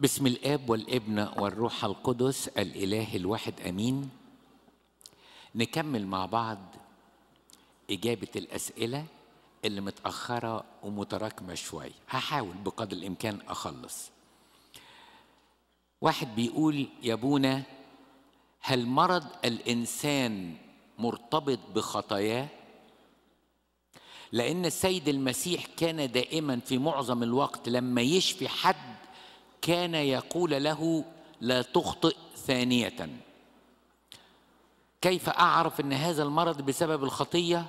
بسم الاب والابن والروح القدس الاله الواحد امين نكمل مع بعض اجابه الاسئله اللي متاخره ومتراكمه شويه هحاول بقدر الامكان اخلص واحد بيقول يا بونا هل مرض الانسان مرتبط بخطاياه لان السيد المسيح كان دائما في معظم الوقت لما يشفي حد كان يقول له لا تخطئ ثانية كيف أعرف أن هذا المرض بسبب الخطية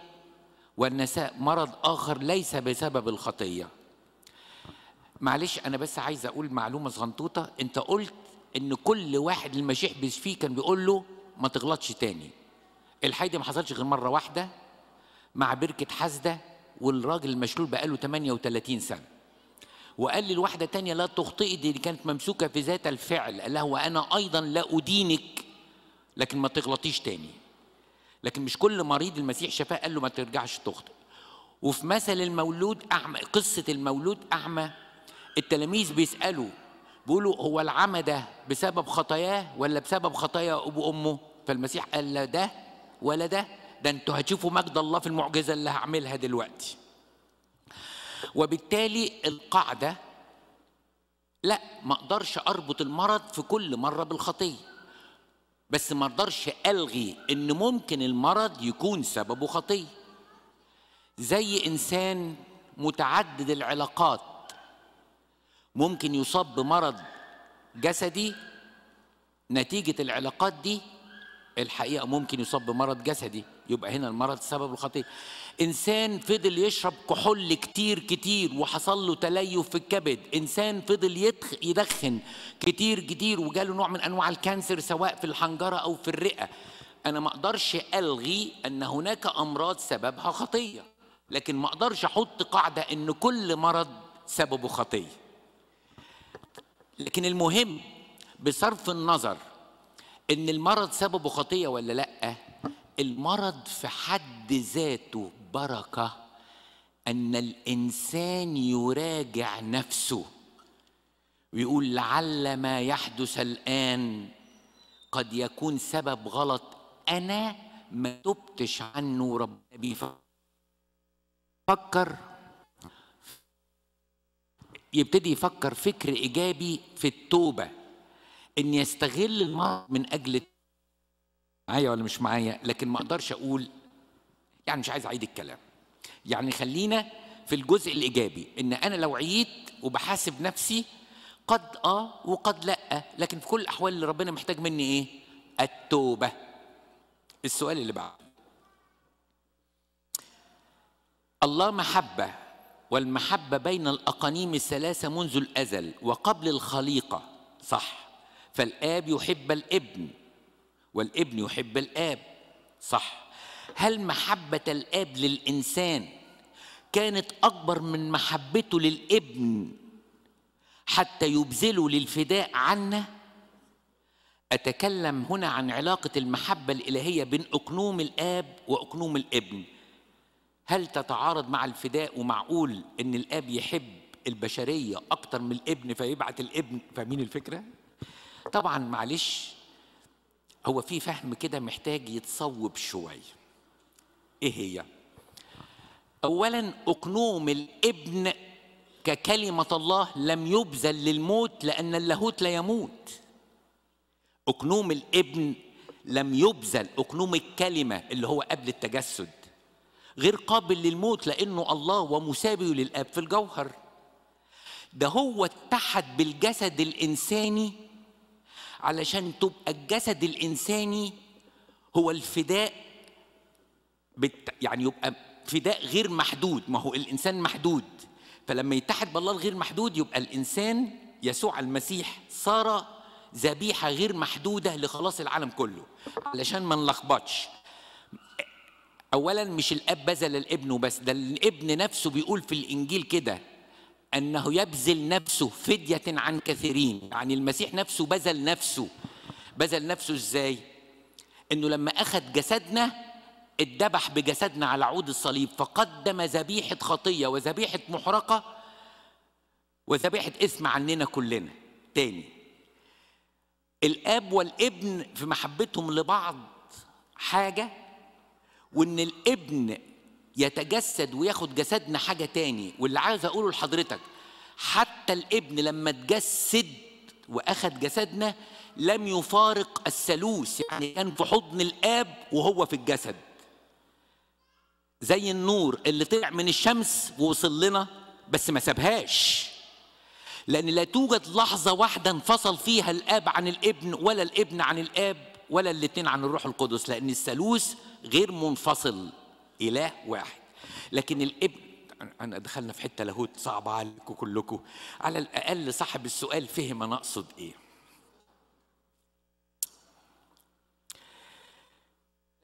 وأن مرض آخر ليس بسبب الخطية معلش أنا بس عايز أقول معلومة صغنطوطة أنت قلت أن كل واحد المشيح بيشفيه كان بيقول له ما تغلطش تاني الحي ما حصلش غير مرة واحدة مع بركة حزدة والراجل المشلول بقاله 38 سنة وقال للواحدة تانية لا تخطئي دي اللي كانت ممسوكة في ذات الفعل قال لها وأنا أيضا لا أدينك لكن ما تغلطيش تاني لكن مش كل مريض المسيح شفاه قال له ما ترجعش تخطئ وفي مثل المولود أعمى قصة المولود أعمى التلاميذ بيسألوا بيقولوا هو العمى ده بسبب خطاياه ولا بسبب خطايا أبو أمه فالمسيح قال لا ده ولا ده ده انتوا هتشوفوا مجد الله في المعجزة اللي هعملها دلوقتي وبالتالي القاعدة لا ما اقدرش اربط المرض في كل مرة بالخطية بس ما اقدرش الغي ان ممكن المرض يكون سببه خطية زي انسان متعدد العلاقات ممكن يصاب بمرض جسدي نتيجة العلاقات دي الحقيقة ممكن يصاب بمرض جسدي يبقى هنا المرض سبب الخطية انسان فضل يشرب كحول كتير كتير وحصل له تليف في الكبد انسان فضل يدخ يدخن كتير كتير وجاله نوع من انواع الكانسر سواء في الحنجره او في الرئه انا ما اقدرش الغي ان هناك امراض سببها خطيه لكن ما اقدرش احط قاعده ان كل مرض سببه خطيه لكن المهم بصرف النظر ان المرض سببه خطيه ولا لا المرض في حد ذاته البركه ان الانسان يراجع نفسه ويقول لعل ما يحدث الان قد يكون سبب غلط انا ما تبتش عنه ربنا بيفكر يبتدي يفكر فكر ايجابي في التوبه ان يستغل المرض من اجل معايا ولا مش معايا لكن ما اقدرش اقول يعني مش عايز اعيد الكلام يعني خلينا في الجزء الايجابي ان انا لو عييت وبحاسب نفسي قد اه وقد لا لكن في كل الاحوال اللي ربنا محتاج مني ايه التوبه السؤال اللي بعد الله محبه والمحبه بين الاقانيم الثلاثه منذ الازل وقبل الخليقه صح فالاب يحب الابن والابن يحب الاب صح هل محبة الآب للإنسان كانت أكبر من محبته للابن حتى يبذله للفداء عنا؟ أتكلم هنا عن علاقة المحبة الإلهية بين أقنوم الآب وأقنوم الابن هل تتعارض مع الفداء ومعقول إن الآب يحب البشرية أكتر من الابن فيبعت الابن فاهمين الفكرة؟ طبعا معلش هو في فهم كده محتاج يتصوب شويه إيه هي؟ أولا أقنوم الابن ككلمة الله لم يبذل للموت لأن اللاهوت لا يموت أقنوم الابن لم يبذل أقنوم الكلمة اللي هو قبل التجسد غير قابل للموت لأنه الله ومسابه للآب في الجوهر ده هو اتحد بالجسد الإنساني علشان تبقى الجسد الإنساني هو الفداء بت يعني يبقى فداء غير محدود ما هو الانسان محدود فلما يتحد بالله الغير محدود يبقى الانسان يسوع المسيح صار ذبيحه غير محدوده لخلاص العالم كله علشان ما نلخبطش اولا مش الاب بذل الابن وبس ده الابن نفسه بيقول في الانجيل كده انه يبذل نفسه فديه عن كثيرين يعني المسيح نفسه بذل نفسه بذل نفسه ازاي انه لما اخذ جسدنا اتذبح بجسدنا على عود الصليب فقدم ذبيحة خطية وذبيحة محرقة وذبيحة اسم عننا كلنا تاني الاب والابن في محبتهم لبعض حاجة وان الابن يتجسد وياخد جسدنا حاجة تاني واللي عايز اقوله لحضرتك حتى الابن لما اتجسد واخد جسدنا لم يفارق الثالوث يعني كان في حضن الاب وهو في الجسد زي النور اللي طلع من الشمس ووصل لنا بس ما سابهاش لأن لا توجد لحظة واحدة انفصل فيها الآب عن الابن ولا الابن عن الآب ولا الاثنين عن الروح القدس لأن الثالوث غير منفصل إله واحد لكن الابن أنا دخلنا في حتة لاهوت صعبة عليكم كلكم على الأقل صاحب السؤال فهم أنا أقصد إيه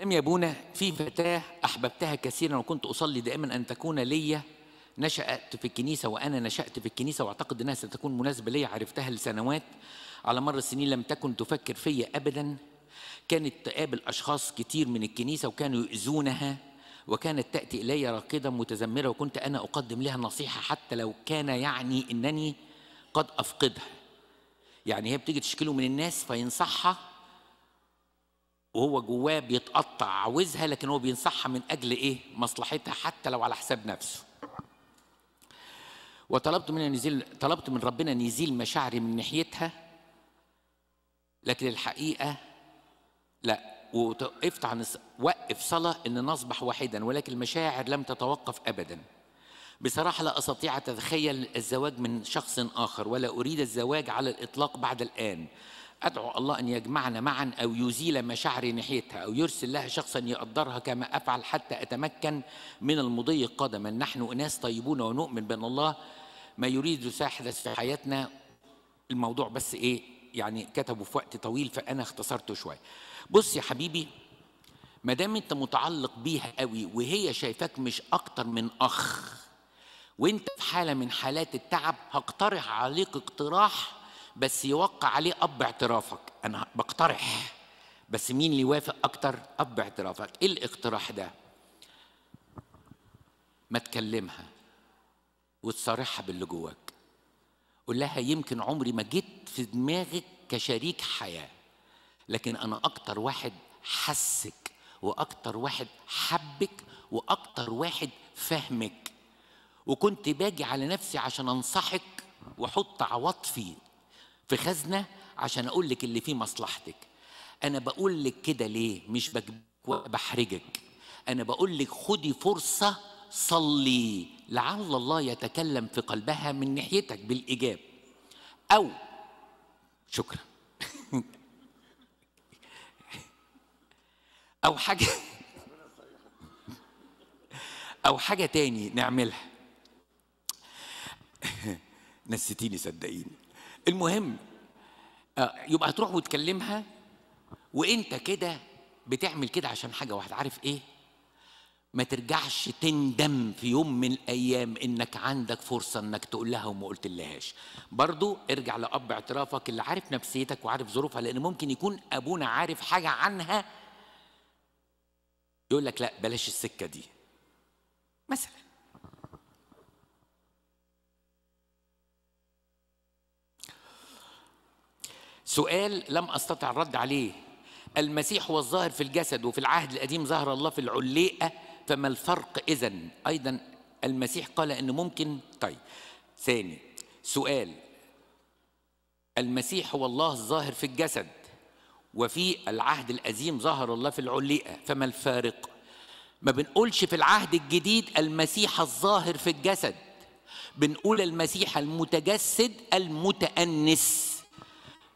أم بونا في فتاة أحببتها كثيرا وكنت أصلي دائما أن تكون لي نشأت في الكنيسة وأنا نشأت في الكنيسة وأعتقد أنها ستكون مناسبة لي عرفتها لسنوات على مر السنين لم تكن تفكر فيا أبدا كانت تقابل أشخاص كتير من الكنيسة وكانوا يؤذونها وكانت تأتي إلي راقدة متذمرة وكنت أنا أقدم لها نصيحة حتى لو كان يعني أنني قد أفقدها يعني هي بتيجي تشكله من الناس فينصحها وهو جواه بيتقطع عاوزها لكن هو بينصحها من اجل ايه مصلحتها حتى لو على حساب نفسه وطلبت من يزيل طلبت من ربنا ان يزيل مشاعري من ناحيتها لكن الحقيقه لا وقفت عن وقف صلاه ان نصبح واحدا ولكن المشاعر لم تتوقف ابدا بصراحه لا استطيع اتخيل الزواج من شخص اخر ولا اريد الزواج على الاطلاق بعد الان أدعو الله أن يجمعنا معا أو يزيل مشاعري ناحيتها أو يرسل لها شخصا يقدرها كما أفعل حتى أتمكن من المضي قدما نحن أناس طيبون ونؤمن بأن الله ما يريد سيحدث في حياتنا الموضوع بس إيه يعني كتبه في وقت طويل فأنا اختصرته شوية بص يا حبيبي ما دام انت متعلق بيها قوي وهي شايفاك مش اكتر من اخ وانت في حاله من حالات التعب هقترح عليك اقتراح بس يوقع عليه اب اعترافك انا بقترح بس مين اللي يوافق اكتر اب اعترافك ايه الاقتراح ده ما تكلمها وتصارحها باللي جواك قول لها يمكن عمري ما جيت في دماغك كشريك حياه لكن انا اكتر واحد حسك واكتر واحد حبك واكتر واحد فهمك وكنت باجي على نفسي عشان انصحك واحط عواطفي في خزنة عشان أقول لك اللي فيه مصلحتك أنا بقول لك كده ليه مش بحرجك أنا بقول لك خدي فرصة صلي لعل الله يتكلم في قلبها من ناحيتك بالإجاب أو شكرا أو حاجة أو حاجة تاني نعملها نسيتيني صدقيني المهم آه، يبقى هتروح وتكلمها وانت كده بتعمل كده عشان حاجه واحده عارف ايه ما ترجعش تندم في يوم من الايام انك عندك فرصه انك تقول لها وما قلت لهاش برضو ارجع لاب اعترافك اللي عارف نفسيتك وعارف ظروفها لان ممكن يكون ابونا عارف حاجه عنها يقول لك لا بلاش السكه دي مثلا سؤال لم أستطع الرد عليه المسيح هو الظاهر في الجسد وفي العهد القديم ظهر الله في العليقة فما الفرق إذا أيضا المسيح قال أنه ممكن طيب ثاني سؤال المسيح هو الله الظاهر في الجسد وفي العهد القديم ظهر الله في العليقة فما الفارق ما بنقولش في العهد الجديد المسيح الظاهر في الجسد بنقول المسيح المتجسد المتأنس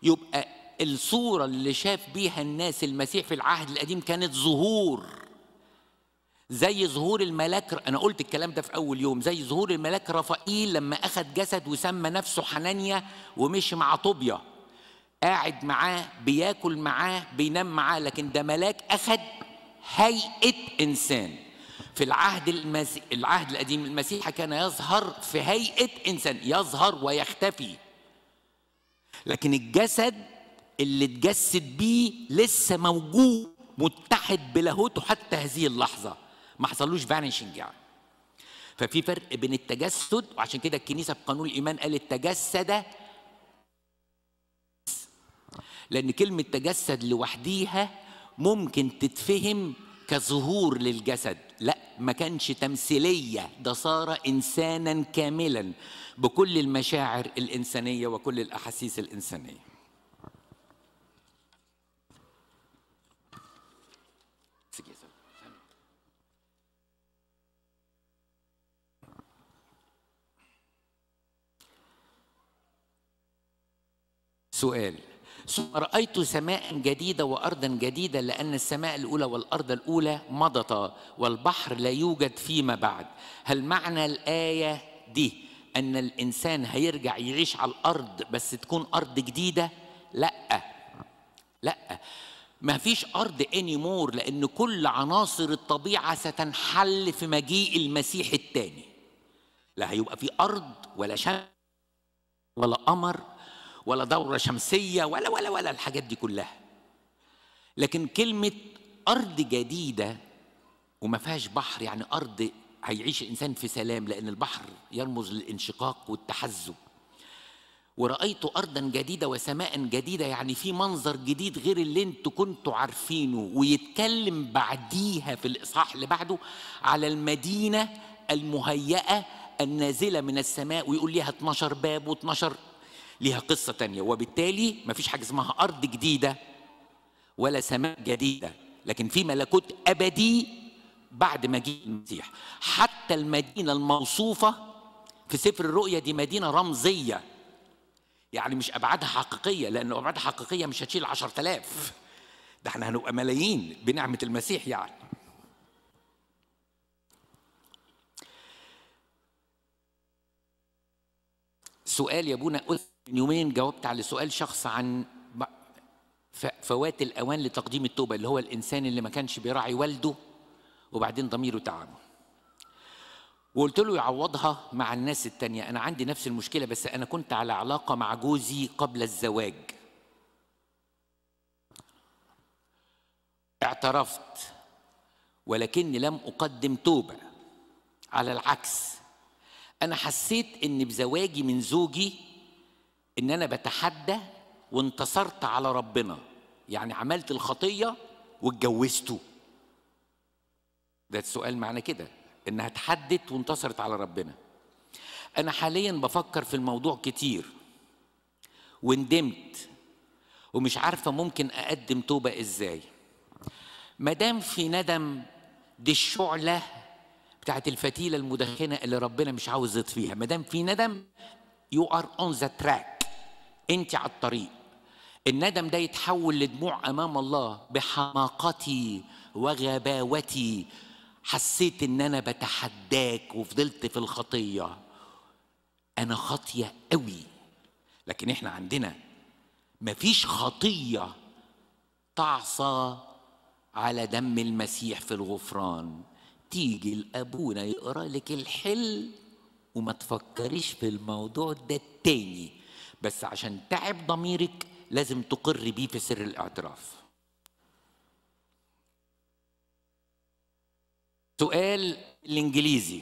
يبقى الصورة اللي شاف بيها الناس المسيح في العهد القديم كانت ظهور زي ظهور الملاك أنا قلت الكلام ده في أول يوم زي ظهور الملاك رفائيل لما اخذ جسد وسمى نفسه حنانيا ومشي مع طوبيا قاعد معاه بياكل معاه بينام معاه لكن ده ملاك اخذ هيئة إنسان في العهد المسيح العهد القديم المسيح كان يظهر في هيئة إنسان يظهر ويختفي لكن الجسد اللي اتجسد بيه لسه موجود متحد بلاهوته حتى هذه اللحظه ما حصلوش فانشنج يعني ففي فرق بين التجسد وعشان كده الكنيسه في قانون الايمان قالت تجسد لان كلمه تجسد لوحديها ممكن تتفهم كظهور للجسد لا ما كانش تمثيليه ده صار انسانا كاملا بكل المشاعر الإنسانية وكل الأحاسيس الإنسانية سؤال ثم رأيت سماء جديدة وأرضا جديدة لأن السماء الأولى والأرض الأولى مضتا والبحر لا يوجد فيما بعد هل معنى الآية دي ان الانسان هيرجع يعيش على الارض بس تكون ارض جديده لا لا ما فيش ارض اني مور لان كل عناصر الطبيعه ستنحل في مجيء المسيح الثاني لا هيبقى في ارض ولا شمس ولا قمر ولا دوره شمسيه ولا ولا ولا الحاجات دي كلها لكن كلمه ارض جديده وما فيهاش بحر يعني ارض هيعيش الإنسان في سلام لأن البحر يرمز للانشقاق والتحزب ورأيت أرضا جديدة وسماء جديدة يعني في منظر جديد غير اللي انتوا كنتوا عارفينه ويتكلم بعديها في الإصحاح اللي بعده على المدينة المهيئة النازلة من السماء ويقول ليها 12 باب و12 ليها قصة تانية وبالتالي مفيش حاجة اسمها أرض جديدة ولا سماء جديدة لكن في ملكوت أبدي بعد مجيء المسيح حتى المدينة الموصوفة في سفر الرؤيا دي مدينة رمزية يعني مش أبعادها حقيقية لأن أبعادها حقيقية مش هتشيل عشر آلاف ده احنا هنبقى ملايين بنعمة المسيح يعني سؤال يا ابونا من يومين جاوبت على سؤال شخص عن فوات الاوان لتقديم التوبه اللي هو الانسان اللي ما كانش بيراعي والده وبعدين ضميره تعبه وقلت له يعوضها مع الناس التانية أنا عندي نفس المشكلة بس أنا كنت على علاقة مع جوزي قبل الزواج اعترفت ولكني لم أقدم توبة على العكس أنا حسيت إن بزواجي من زوجي إن أنا بتحدى وانتصرت على ربنا يعني عملت الخطية واتجوزته ده السؤال معنى كده انها اتحدت وانتصرت على ربنا انا حاليا بفكر في الموضوع كتير وندمت ومش عارفه ممكن اقدم توبه ازاي ما دام في ندم دي الشعله بتاعت الفتيله المدخنه اللي ربنا مش عاوز يطفيها ما دام في ندم يو ار اون ذا تراك انت على الطريق الندم ده يتحول لدموع امام الله بحماقتي وغباوتي حسيت ان انا بتحداك وفضلت في الخطيه انا خاطيه قوي لكن احنا عندنا مفيش خطيه تعصى على دم المسيح في الغفران تيجي لابونا يقرا لك الحل وما تفكريش في الموضوع ده التاني بس عشان تعب ضميرك لازم تقر بيه في سر الاعتراف سؤال الانجليزي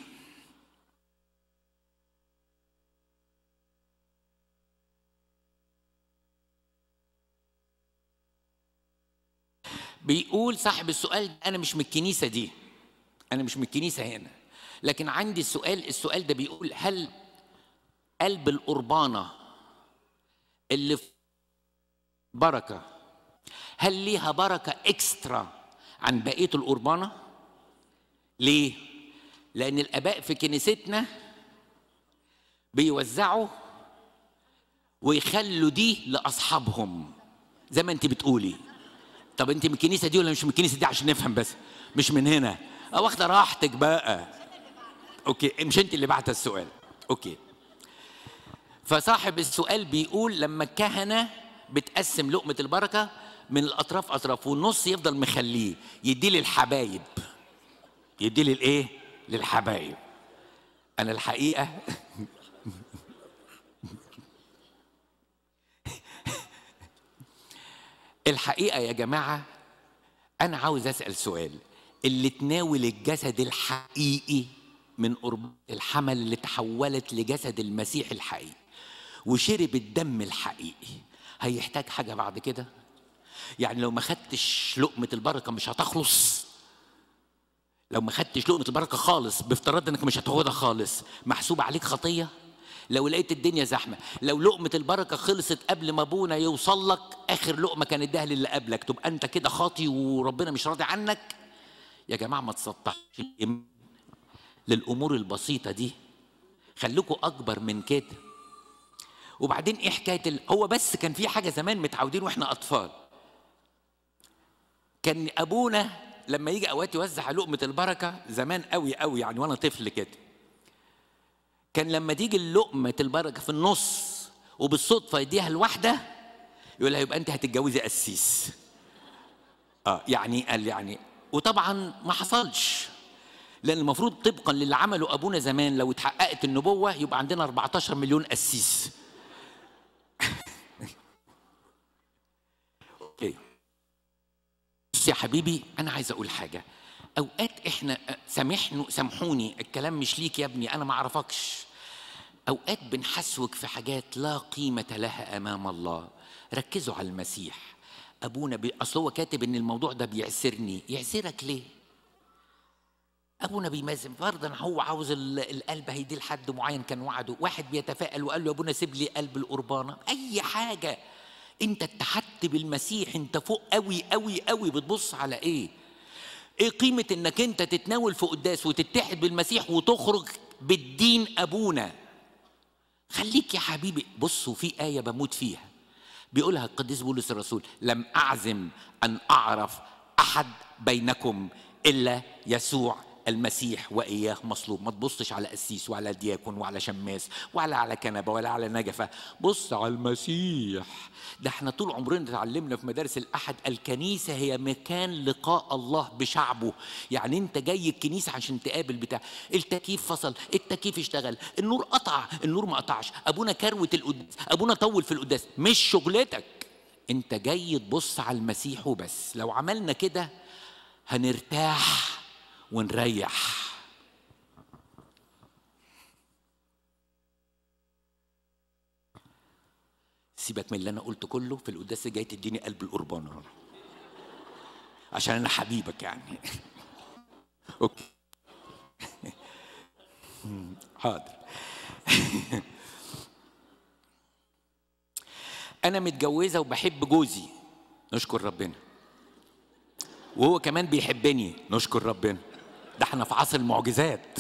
بيقول صاحب السؤال انا مش من الكنيسه دي انا مش من الكنيسه هنا لكن عندي سؤال السؤال ده بيقول هل قلب القربانه اللي في بركه هل ليها بركه اكسترا عن بقيه القربانه ليه؟ لأن الآباء في كنيستنا بيوزعوا ويخلوا دي لأصحابهم زي ما أنت بتقولي طب أنت من الكنيسة دي ولا مش من الكنيسة دي عشان نفهم بس مش من هنا أه واخدة راحتك بقى أوكي مش أنت اللي بعت السؤال أوكي فصاحب السؤال بيقول لما الكهنة بتقسم لقمة البركة من الأطراف أطراف والنص يفضل مخليه يديه للحبايب يدي لي الايه للحبايب انا الحقيقه الحقيقه يا جماعه انا عاوز اسال سؤال اللي تناول الجسد الحقيقي من قرب الحمل اللي تحولت لجسد المسيح الحقيقي وشرب الدم الحقيقي هيحتاج حاجه بعد كده يعني لو ما خدتش لقمه البركه مش هتخلص لو ما خدتش لقمه البركه خالص بافتراض انك مش هتاخدها خالص محسوب عليك خطيه لو لقيت الدنيا زحمه لو لقمه البركه خلصت قبل ما ابونا يوصل لك اخر لقمه كان اداها للي قبلك تبقى انت كده خاطي وربنا مش راضي عنك يا جماعه ما تسطحش للامور البسيطه دي خليكم اكبر من كده وبعدين ايه حكايه هو بس كان في حاجه زمان متعودين واحنا اطفال كان ابونا لما يجي اوقات يوزع لقمه البركه زمان قوي قوي يعني وانا طفل كده كان لما تيجي لقمه البركه في النص وبالصدفه يديها لواحده يقول لها يبقى انت هتتجوزي قسيس اه يعني قال يعني وطبعا ما حصلش لان المفروض طبقا للي عمله ابونا زمان لو اتحققت النبوه يبقى عندنا 14 مليون قسيس يا حبيبي انا عايز اقول حاجه اوقات احنا سامحني سامحوني الكلام مش ليك يا ابني انا ما اعرفكش اوقات بنحسوك في حاجات لا قيمه لها امام الله ركزوا على المسيح ابونا بي... اصل هو كاتب ان الموضوع ده بيعسرني يعسرك ليه ابونا بيمازن فرضا هو عاوز القلب هيديه لحد معين كان وعده واحد بيتفائل وقال له يا ابونا سيب لي قلب القربانه اي حاجه انت اتحدت بالمسيح انت فوق قوي قوي قوي بتبص على ايه ايه قيمه انك انت تتناول في قداس وتتحد بالمسيح وتخرج بالدين ابونا خليك يا حبيبي بصوا في ايه بموت فيها بيقولها القديس بولس الرسول لم اعزم ان اعرف احد بينكم الا يسوع المسيح وإياه مصلوب ما تبصش على قسيس وعلى دياكون وعلى شماس ولا على كنبة ولا على نجفة بص على المسيح ده احنا طول عمرنا اتعلمنا في مدارس الأحد الكنيسة هي مكان لقاء الله بشعبه يعني انت جاي الكنيسة عشان تقابل بتاع التكييف فصل التكييف اشتغل النور قطع النور ما قطعش أبونا كروت القداس أبونا طول في القداس مش شغلتك انت جاي تبص على المسيح وبس لو عملنا كده هنرتاح ونريح سيبك من اللي انا قلته كله في القداس جاي تديني قلب القربان عشان انا حبيبك يعني اوكي حاضر انا متجوزه وبحب جوزي نشكر ربنا وهو كمان بيحبني نشكر ربنا ده احنا في عصر المعجزات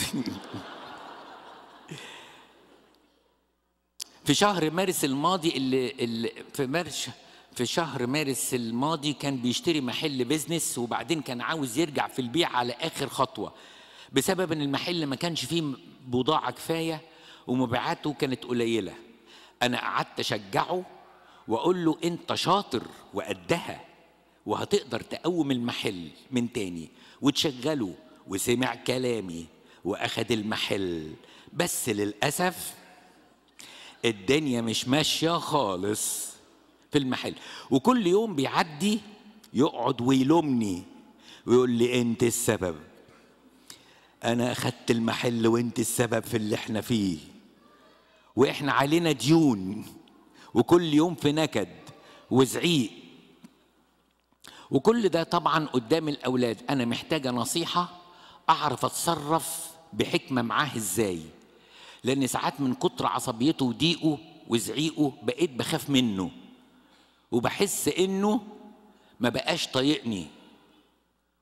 في شهر مارس الماضي اللي, اللي في مارس في شهر مارس الماضي كان بيشتري محل بيزنس وبعدين كان عاوز يرجع في البيع على اخر خطوه بسبب ان المحل ما كانش فيه بضاعه كفايه ومبيعاته كانت قليله انا قعدت اشجعه واقول له انت شاطر وقدها وهتقدر تقوم المحل من تاني وتشغله وسمع كلامي واخد المحل بس للاسف الدنيا مش ماشيه خالص في المحل وكل يوم بيعدي يقعد ويلومني ويقول لي انت السبب انا اخدت المحل وانت السبب في اللي احنا فيه واحنا علينا ديون وكل يوم في نكد وزعيق وكل ده طبعا قدام الاولاد انا محتاجه نصيحه اعرف اتصرف بحكمه معاه ازاي لان ساعات من كتر عصبيته وضيقه وزعيقه بقيت بخاف منه وبحس انه ما بقاش طايقني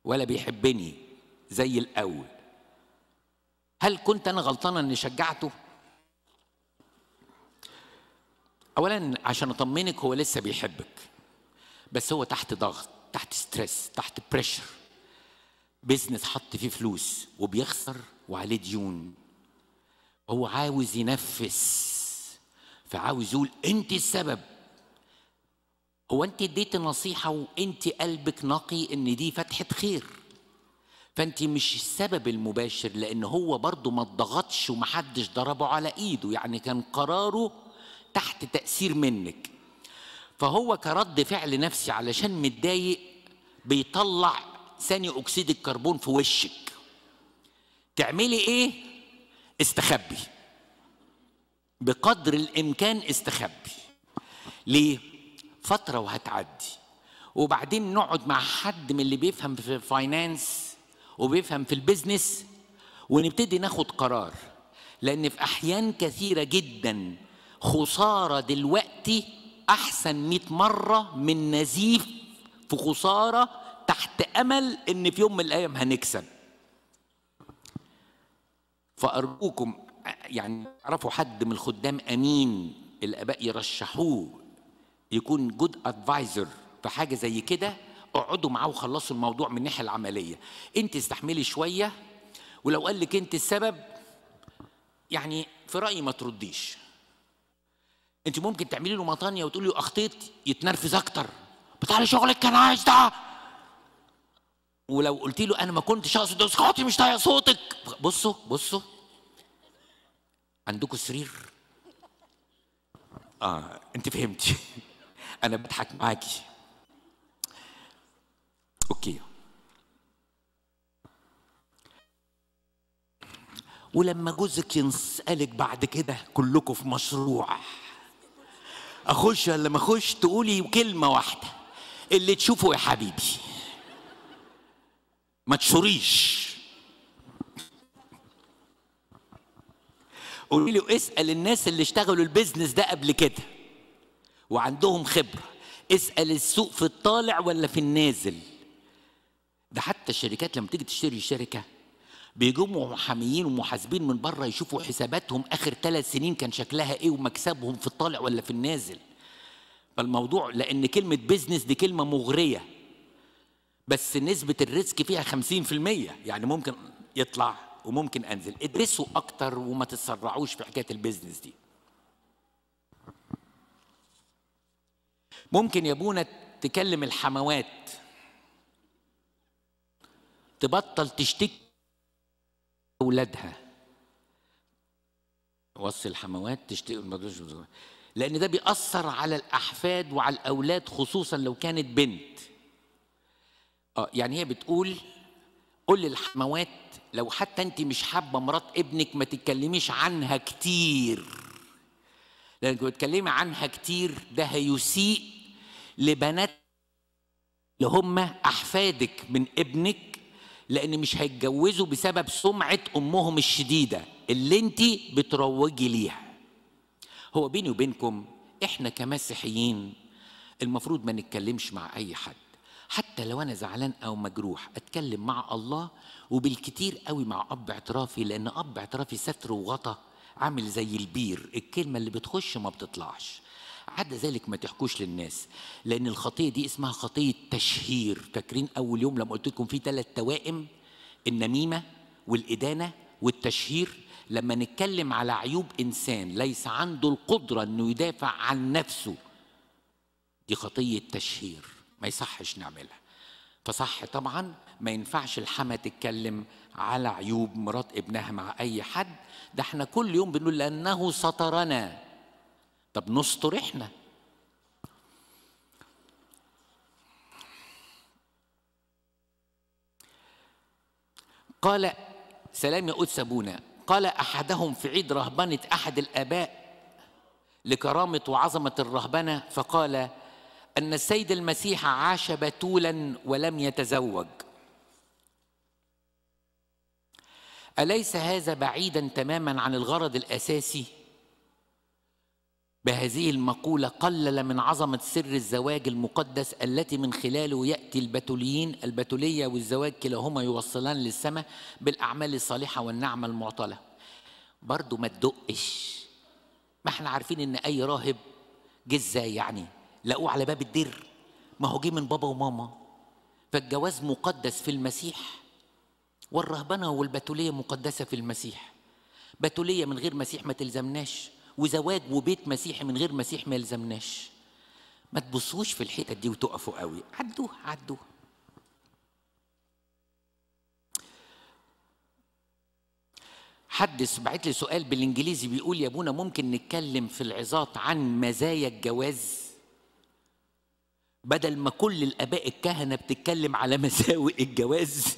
ولا بيحبني زي الاول هل كنت انا غلطانه اني شجعته اولا عشان اطمنك هو لسه بيحبك بس هو تحت ضغط تحت ستريس تحت بريشر بيزنس حط فيه فلوس وبيخسر وعليه ديون هو عاوز ينفس فعاوز يقول انت السبب هو انت اديت نصيحه وانت قلبك نقي ان دي فتحه خير فانت مش السبب المباشر لان هو برضه ما اتضغطش ومحدش ضربه على ايده يعني كان قراره تحت تاثير منك فهو كرد فعل نفسي علشان متضايق بيطلع ثاني اكسيد الكربون في وشك تعملي ايه استخبي بقدر الامكان استخبي ليه فتره وهتعدي وبعدين نقعد مع حد من اللي بيفهم في الفاينانس وبيفهم في البيزنس ونبتدي ناخد قرار لان في احيان كثيره جدا خساره دلوقتي احسن 100 مره من نزيف في خساره تحت امل ان في يوم من الايام هنكسب فارجوكم يعني اعرفوا حد من الخدام امين الاباء يرشحوه يكون جود ادفايزر في حاجه زي كده اقعدوا معاه وخلصوا الموضوع من الناحيه العمليه انت استحملي شويه ولو قال لك انت السبب يعني في رايي ما ترديش انت ممكن تعملي له مطانيه وتقولي له اخطيت يتنرفز اكتر بتاع شغلك كان عايز ده ولو قلت له انا ما كنتش اقصد اسكتي مش طايق صوتك بصوا بصوا عندكم سرير اه انت فهمتي انا بضحك معاكي اوكي ولما جوزك يسالك بعد كده كلكم في مشروع اخش ولا ما اخش تقولي كلمه واحده اللي تشوفه يا حبيبي ما تشوريش قولي لي اسال الناس اللي اشتغلوا البيزنس ده قبل كده وعندهم خبره اسال السوق في الطالع ولا في النازل ده حتى الشركات لما تيجي تشتري شركه بيجوا محاميين ومحاسبين من بره يشوفوا حساباتهم اخر ثلاث سنين كان شكلها ايه ومكسبهم في الطالع ولا في النازل فالموضوع لان كلمه بيزنس دي كلمه مغريه بس نسبة الريسك فيها 50% يعني ممكن يطلع وممكن انزل ادرسوا اكتر وما تتسرعوش في حكاية البيزنس دي ممكن يا بونا تكلم الحموات تبطل تشتكي اولادها وصي الحموات تشتكي لان ده بيأثر على الاحفاد وعلى الاولاد خصوصا لو كانت بنت اه يعني هي بتقول قول للحموات لو حتى انت مش حابه مرات ابنك ما تتكلميش عنها كتير لانك بتتكلمي عنها كتير ده هيسيء لبنات اللي هم احفادك من ابنك لان مش هيتجوزوا بسبب سمعه امهم الشديده اللي انت بتروجي ليها هو بيني وبينكم احنا كمسيحيين المفروض ما نتكلمش مع اي حد حتى لو انا زعلان او مجروح اتكلم مع الله وبالكتير قوي مع اب اعترافي لان اب اعترافي ستر وغطى عامل زي البير الكلمه اللي بتخش ما بتطلعش عدا ذلك ما تحكوش للناس لان الخطيه دي اسمها خطيه تشهير فاكرين اول يوم لما قلت لكم في ثلاث توائم النميمه والادانه والتشهير لما نتكلم على عيوب انسان ليس عنده القدره انه يدافع عن نفسه دي خطيه تشهير ما يصحش نعملها فصح طبعا ما ينفعش الحما تتكلم على عيوب مرات ابنها مع اي حد ده احنا كل يوم بنقول لانه سترنا طب نستر احنا قال سلام يا قدس سابونا قال احدهم في عيد رهبنه احد الاباء لكرامه وعظمه الرهبنه فقال أن السيد المسيح عاش بتولا ولم يتزوج أليس هذا بعيدا تماما عن الغرض الأساسي بهذه المقولة قلل من عظمة سر الزواج المقدس التي من خلاله يأتي البتوليين البتولية والزواج كلاهما يوصلان للسماء بالأعمال الصالحة والنعمة المعطلة برضو ما تدقش ما احنا عارفين ان اي راهب جه ازاي يعني لقوه على باب الدير ما هو جه من بابا وماما فالجواز مقدس في المسيح والرهبنة والبتولية مقدسة في المسيح بتولية من غير مسيح ما تلزمناش وزواج وبيت مسيحي من غير مسيح ما يلزمناش ما تبصوش في الحتة دي وتقفوا قوي عدوها عدوها حد بعت لي سؤال بالانجليزي بيقول يا ابونا ممكن نتكلم في العظات عن مزايا الجواز بدل ما كل الاباء الكهنه بتتكلم على مساوئ الجواز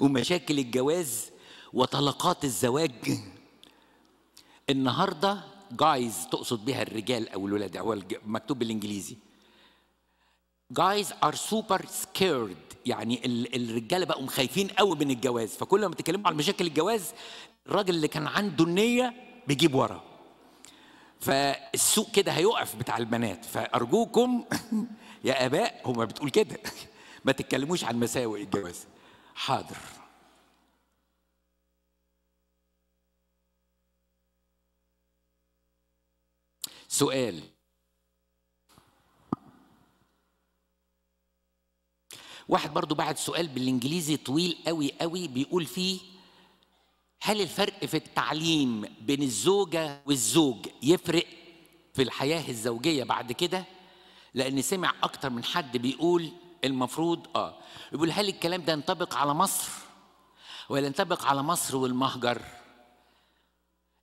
ومشاكل الجواز وطلقات الزواج النهارده جايز تقصد بها الرجال او الولاد هو مكتوب بالانجليزي جايز ار سوبر سكيرد يعني الرجاله بقوا خايفين قوي من الجواز فكل ما بتتكلموا على مشاكل الجواز الراجل اللي كان عنده النيه بيجيب ورا فالسوق كده هيقف بتاع البنات فارجوكم يا اباء هما بتقول كده ما تتكلموش عن مساوئ الجواز حاضر سؤال واحد برضو بعد سؤال بالانجليزي طويل قوي قوي بيقول فيه هل الفرق في التعليم بين الزوجه والزوج يفرق في الحياه الزوجيه بعد كده لان سمع اكتر من حد بيقول المفروض اه يقول هل الكلام ده ينطبق على مصر ولا ينطبق على مصر والمهجر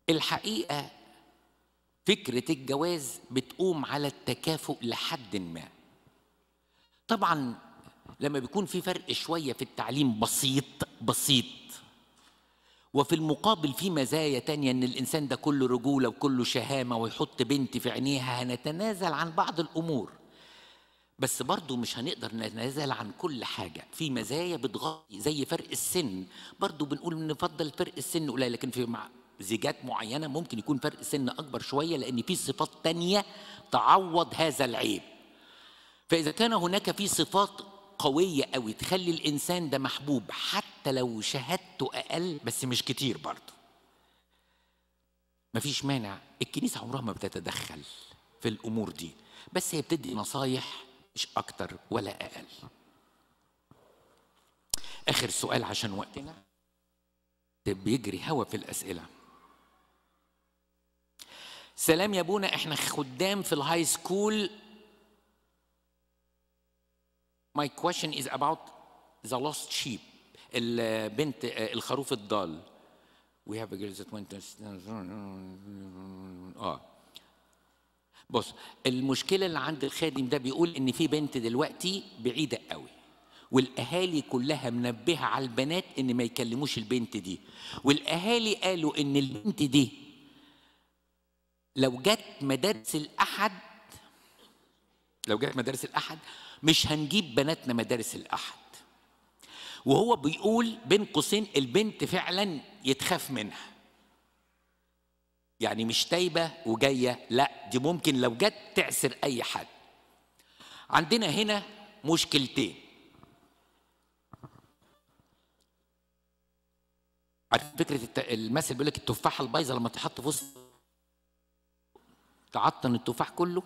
الحقيقه فكره الجواز بتقوم على التكافؤ لحد ما طبعا لما بيكون في فرق شويه في التعليم بسيط بسيط وفي المقابل في مزايا تانية ان الانسان ده كله رجوله وكله شهامه ويحط بنت في عينيها هنتنازل عن بعض الامور بس برضو مش هنقدر نتنازل عن كل حاجة في مزايا بتغطي زي فرق السن برضو بنقول نفضل فرق السن قليل لكن في مع زيجات معينة ممكن يكون فرق السن أكبر شوية لأن في صفات تانية تعوض هذا العيب فإذا كان هناك في صفات قوية أوي تخلي الإنسان ده محبوب حتى لو شهادته أقل بس مش كتير برضه مفيش مانع الكنيسة عمرها ما بتتدخل في الأمور دي بس هي بتدي نصايح مش أكتر ولا أقل آخر سؤال عشان وقتنا بيجري هوا في الأسئلة سلام يا بونا احنا خدام في الهاي سكول My question is about the lost sheep البنت الخروف الضال We have a girl that went to اه بص المشكله اللي عند الخادم ده بيقول ان في بنت دلوقتي بعيده قوي والاهالي كلها منبهه على البنات ان ما يكلموش البنت دي والاهالي قالوا ان البنت دي لو جت مدارس الاحد لو جت مدارس الاحد مش هنجيب بناتنا مدارس الاحد وهو بيقول بين قوسين البنت فعلا يتخاف منها يعني مش تايبة وجاية لا دي ممكن لو جت تعسر أي حد عندنا هنا مشكلتين عارف فكرة المثل بيقول لك التفاحة البايظة لما تحط في وسط تعطن التفاح كله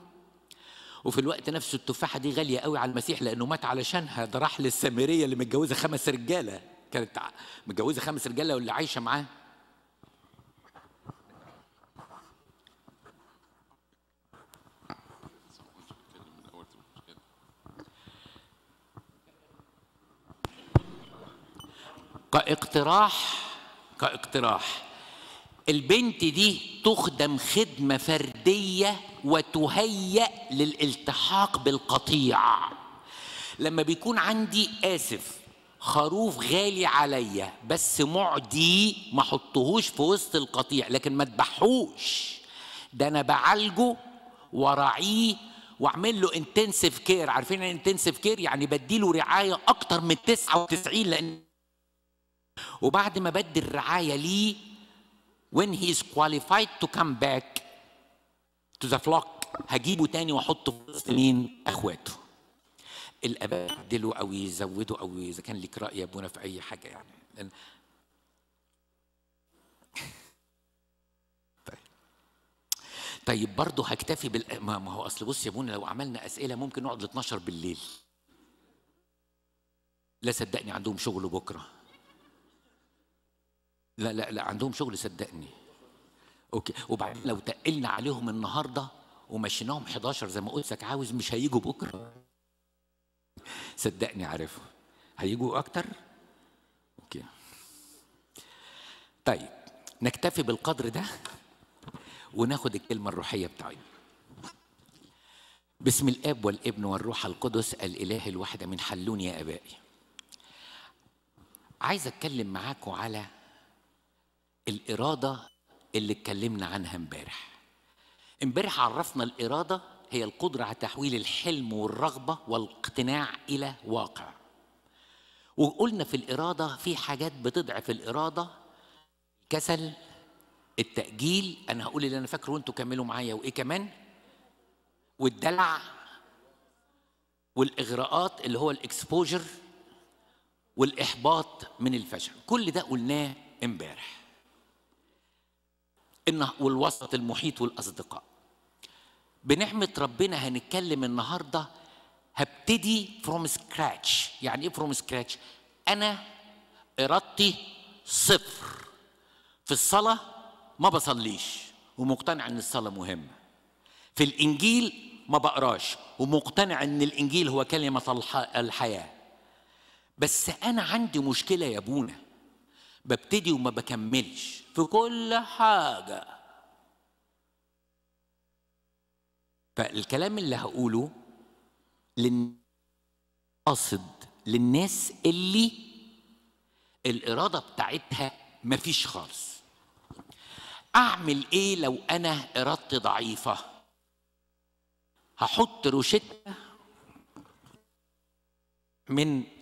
وفي الوقت نفسه التفاحة دي غالية قوي على المسيح لأنه مات علشانها ده راح للسامرية اللي متجوزة خمس رجالة كانت متجوزة خمس رجالة واللي عايشة معاه كاقتراح كاقتراح البنت دي تخدم خدمة فردية وتهيأ للالتحاق بالقطيع لما بيكون عندي آسف خروف غالي عليا بس معدي ما حطهوش في وسط القطيع لكن ما تبحوش ده انا بعالجه وراعيه واعمل له انتنسيف كير عارفين انتنسيف كير يعني بديله رعايه اكتر من 99 لان وبعد ما بدي الرعاية ليه when he is qualified to come back to the flock هجيبه تاني واحطه في وسط مين؟ اخواته. الاباء يعدلوا او يزودوا او اذا كان لك راي يا ابونا في اي حاجه يعني. لأن... طيب طيب برضه هكتفي بال ما هو اصل بص يا ابونا لو عملنا اسئله ممكن نقعد ل 12 بالليل. لا صدقني عندهم شغل بكره. لا لا لا عندهم شغل صدقني اوكي وبعدين لو تقلنا عليهم النهارده ومشيناهم 11 زي ما لك عاوز مش هيجوا بكره صدقني عارفه هيجوا اكتر اوكي طيب نكتفي بالقدر ده وناخد الكلمه الروحيه بتاعتنا بسم الاب والابن والروح القدس الاله الواحد من حلون يا ابائي عايز اتكلم معاكم على الإرادة اللي اتكلمنا عنها امبارح امبارح عرفنا الإرادة هي القدرة على تحويل الحلم والرغبة والاقتناع إلى واقع وقلنا في الإرادة في حاجات بتضعف الإرادة كسل التأجيل أنا هقول اللي أنا فاكره وأنتوا كملوا معايا وإيه كمان والدلع والإغراءات اللي هو الإكسبوجر والإحباط من الفشل كل ده قلناه امبارح إنه والوسط المحيط والأصدقاء بنعمة ربنا هنتكلم النهاردة هبتدي فروم سكراتش يعني إيه فروم سكراتش أنا إرادتي صفر في الصلاة ما بصليش ومقتنع إن الصلاة مهمة في الإنجيل ما بقراش ومقتنع ان الانجيل هو كلمه الحياه بس انا عندي مشكله يا بونا ببتدي وما بكملش في كل حاجة فالكلام اللي هقوله لن قصد للناس اللي الإرادة بتاعتها مفيش خالص أعمل إيه لو أنا إرادتي ضعيفة هحط روشتة من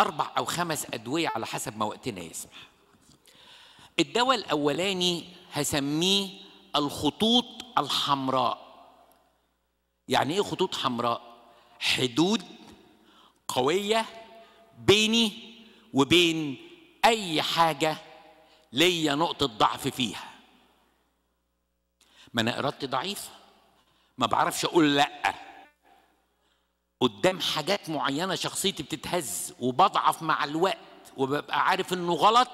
أربع أو خمس أدوية على حسب ما وقتنا يسمح الدواء الأولاني هسميه الخطوط الحمراء يعني إيه خطوط حمراء؟ حدود قوية بيني وبين أي حاجة ليا نقطة ضعف فيها ما أنا إرادتي ضعيفة ما بعرفش أقول لأ قدام حاجات معينه شخصيتي بتتهز وبضعف مع الوقت وببقى عارف انه غلط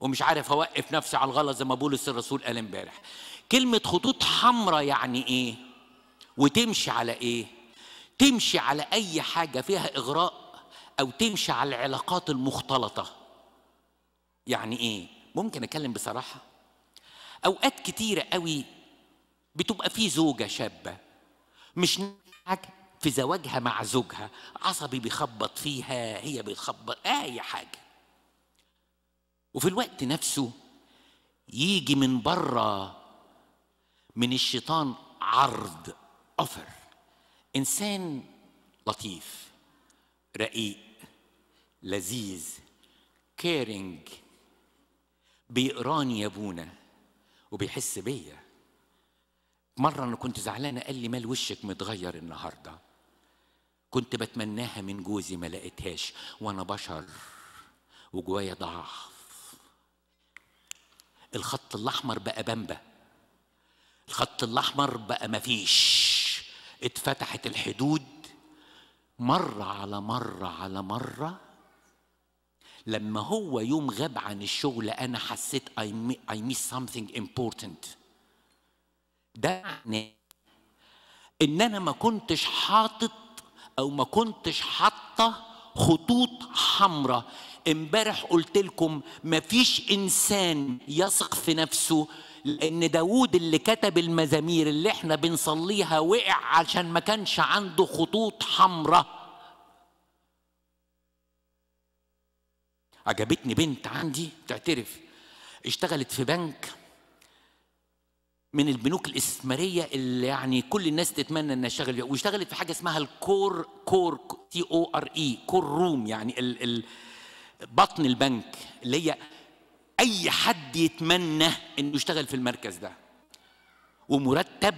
ومش عارف اوقف نفسي على الغلط زي ما بولس الرسول قال امبارح كلمه خطوط حمراء يعني ايه وتمشي على ايه تمشي على اي حاجه فيها اغراء او تمشي على العلاقات المختلطه يعني ايه ممكن اتكلم بصراحه اوقات كتيره قوي بتبقى في زوجه شابه مش حاجه في زواجها مع زوجها عصبي بيخبط فيها هي بتخبط اي حاجه وفي الوقت نفسه يجي من بره من الشيطان عرض اوفر انسان لطيف رقيق لذيذ كيرنج بيقراني يا ابونا وبيحس بيا مره انا كنت زعلانه قال لي مال وشك متغير النهارده كنت بتمناها من جوزي ما لقيتهاش وانا بشر وجوايا ضعف الخط الاحمر بقى بمبه الخط الاحمر بقى مفيش اتفتحت الحدود مره على مره على مره لما هو يوم غاب عن الشغل انا حسيت I miss something important ده معناه ان انا ما كنتش حاطط او ما كنتش حاطه خطوط حمراء امبارح قلت لكم مفيش انسان يثق في نفسه لان داوود اللي كتب المزامير اللي احنا بنصليها وقع عشان ما كانش عنده خطوط حمراء عجبتني بنت عندي تعترف اشتغلت في بنك من البنوك الاستثماريه اللي يعني كل الناس تتمنى انها تشتغل فيها واشتغلت في حاجه اسمها الكور كور تي او ار اي كور روم يعني ال ال بطن البنك اللي هي اي حد يتمنى انه يشتغل في المركز ده ومرتب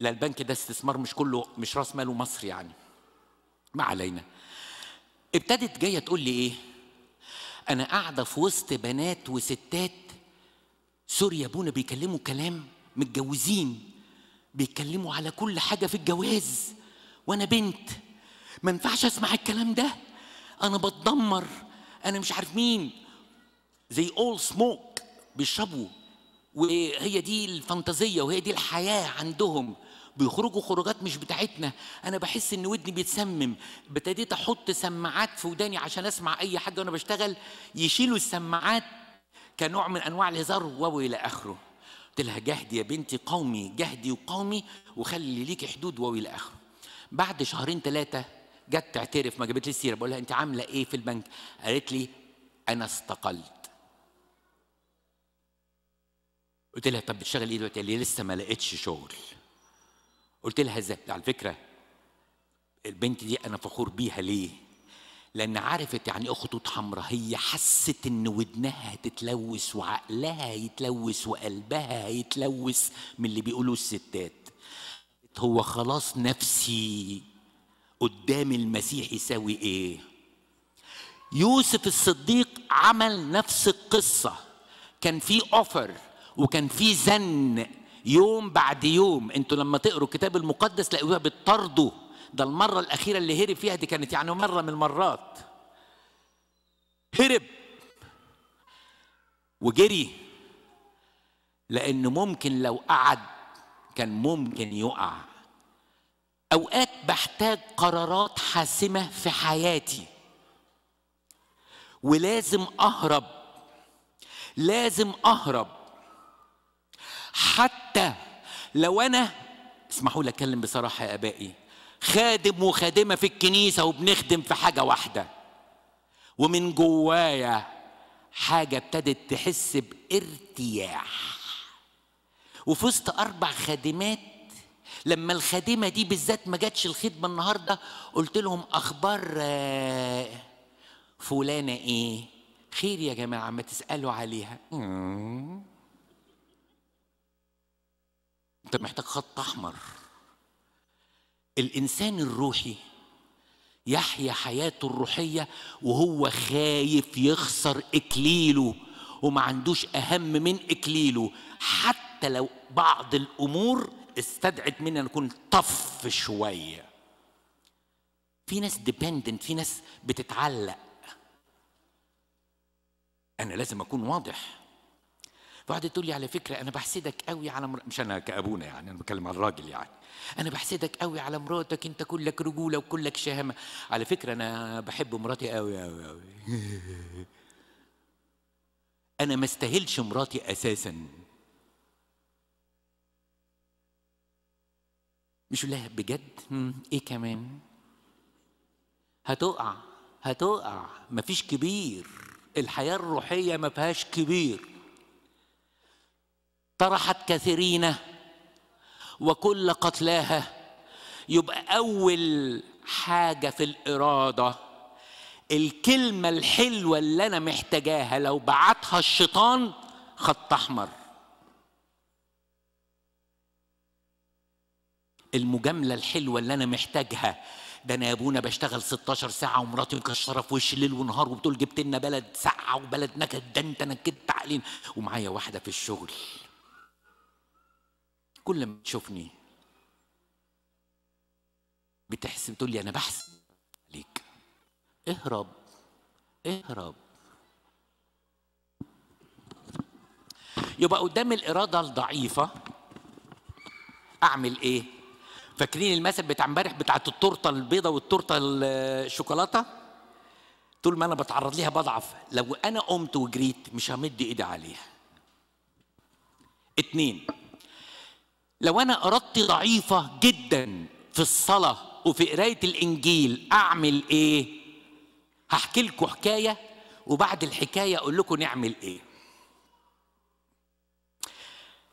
لا البنك ده استثمار مش كله مش راس ماله مصري يعني ما علينا ابتدت جايه تقول لي ايه انا قاعده في وسط بنات وستات سوريا ابونا بيكلموا كلام متجوزين بيتكلموا على كل حاجه في الجواز وانا بنت ما ينفعش اسمع الكلام ده انا بتدمر انا مش عارف مين زي اول سموك بيشربوا وهي دي الفانتازيه وهي دي الحياه عندهم بيخرجوا خروجات مش بتاعتنا انا بحس ان ودني بيتسمم ابتديت احط سماعات في وداني عشان اسمع اي حاجه وانا بشتغل يشيلوا السماعات كنوع من انواع الهزار الى اخره قلت لها جهدي يا بنتي قومي جهدي وقومي وخلي ليكي حدود الى اخره بعد شهرين ثلاثه جت تعترف ما لي السيره بقول لها انت عامله ايه في البنك قالت لي انا استقلت قلت لها طب بتشتغل ايه دلوقتي قال لي لسه ما لقيتش شغل قلت لها ازاي على فكره البنت دي انا فخور بيها ليه لان عرفت يعني ايه خطوط حمراء هي حست ان ودنها هتتلوث وعقلها هيتلوث وقلبها هيتلوث من اللي بيقولوا الستات هو خلاص نفسي قدام المسيح يساوي ايه يوسف الصديق عمل نفس القصه كان في اوفر وكان في زن يوم بعد يوم انتوا لما تقروا الكتاب المقدس تلاقوها بتطردوا ده المره الاخيره اللي هرب فيها دي كانت يعني مره من المرات هرب وجري لأنه ممكن لو قعد كان ممكن يقع أوقات بحتاج قرارات حاسمة في حياتي ولازم أهرب لازم أهرب حتى لو أنا اسمحوا لي أتكلم بصراحة يا آبائي خادم وخادمة في الكنيسة وبنخدم في حاجة واحدة ومن جوايا حاجة ابتدت تحس بارتياح وفي وسط أربع خادمات لما الخادمة دي بالذات ما جاتش الخدمة النهاردة قلت لهم أخبار فلانة إيه؟ خير يا جماعة ما تسألوا عليها انت محتاج خط احمر الانسان الروحي يحيا حياته الروحيه وهو خايف يخسر اكليله وما عندوش اهم من اكليله حتى لو بعض الامور استدعت مني ان اكون طف شويه في ناس ديبندنت في ناس بتتعلق انا لازم اكون واضح وقعدت تقول لي على فكره انا بحسدك قوي على مر... مش انا كابونا يعني انا بتكلم على الراجل يعني انا بحسدك قوي على مراتك انت كلك رجوله وكلك شهامه على فكره انا بحب مراتي قوي قوي قوي انا ما استاهلش مراتي اساسا مش لها بجد ايه كمان هتقع هتقع مفيش كبير الحياه الروحيه ما فيهاش كبير طرحت كثيرين وكل قتلاها يبقى أول حاجة في الإرادة الكلمة الحلوة اللي أنا محتاجاها لو بعتها الشيطان خط أحمر المجاملة الحلوة اللي أنا محتاجها ده انا يا ابونا بشتغل 16 ساعه ومراتي مكشره في وشي ليل ونهار وبتقول جبت لنا بلد ساعه وبلد نكد ده انت نكدت علينا ومعايا واحده في الشغل كل ما تشوفني بتحسب تقول لي انا بحسب عليك اهرب اهرب يبقى قدام الاراده الضعيفه اعمل ايه فاكرين المثل بتاع امبارح بتاعت التورته البيضه والتورته الشوكولاته طول ما انا بتعرض ليها بضعف لو انا قمت وجريت مش همد ايدي عليها اتنين لو أنا إرادتي ضعيفة جدا في الصلاة وفي قراية الإنجيل أعمل إيه؟ هحكي لكم حكاية وبعد الحكاية أقول لكم نعمل إيه؟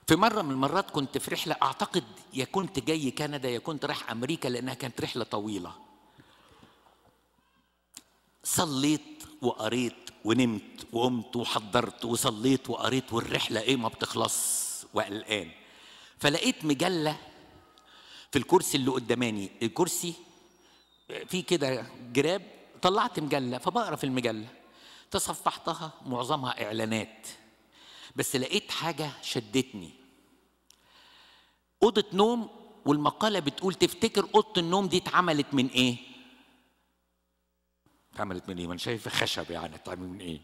في مرة من المرات كنت في رحلة أعتقد يا كنت جاي كندا يا كنت رايح أمريكا لأنها كانت رحلة طويلة. صليت وقريت ونمت وقمت وحضرت وصليت وقريت والرحلة إيه ما بتخلص وقلقان. فلقيت مجلة في الكرسي اللي قداماني الكرسي في كده جراب طلعت مجلة فبقرا في المجلة تصفحتها معظمها إعلانات بس لقيت حاجة شدتني أوضة نوم والمقالة بتقول تفتكر أوضة النوم دي اتعملت من إيه؟ اتعملت من إيه؟ ما أنا شايف خشب يعني اتعملت من إيه؟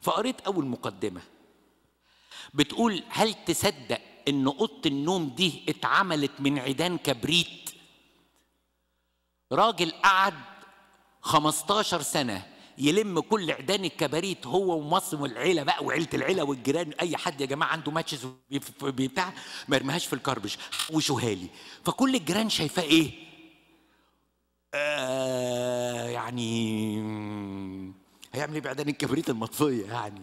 فقريت أول مقدمة بتقول هل تصدق ان اوضه النوم دي اتعملت من عيدان كبريت راجل قعد 15 سنه يلم كل عيدان الكباريت هو ومصر والعيله بقى وعيله العيله والجيران اي حد يا جماعه عنده ماتشز بتاع ما يرميهاش في الكربش حوشوها لي فكل الجيران شايفاه ايه؟ آه يعني هيعمل ايه بعيدان الكبريت المطفيه يعني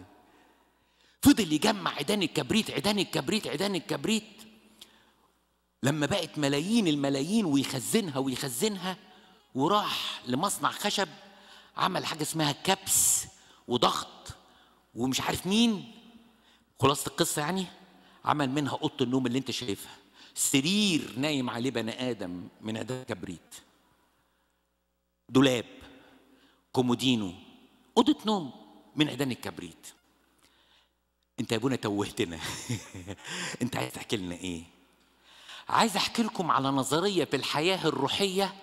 فضل يجمع عيدان الكبريت عيدان الكبريت عيدان الكبريت لما بقت ملايين الملايين ويخزنها ويخزنها وراح لمصنع خشب عمل حاجه اسمها كبس وضغط ومش عارف مين خلاصه القصه يعني عمل منها اوضه النوم اللي انت شايفها سرير نايم عليه بني ادم من اداه كبريت دولاب كومودينو اوضه نوم من عيدان الكبريت انت يا ابونا توهتنا انت عايز تحكي لنا ايه عايز احكي لكم على نظريه في الحياه الروحيه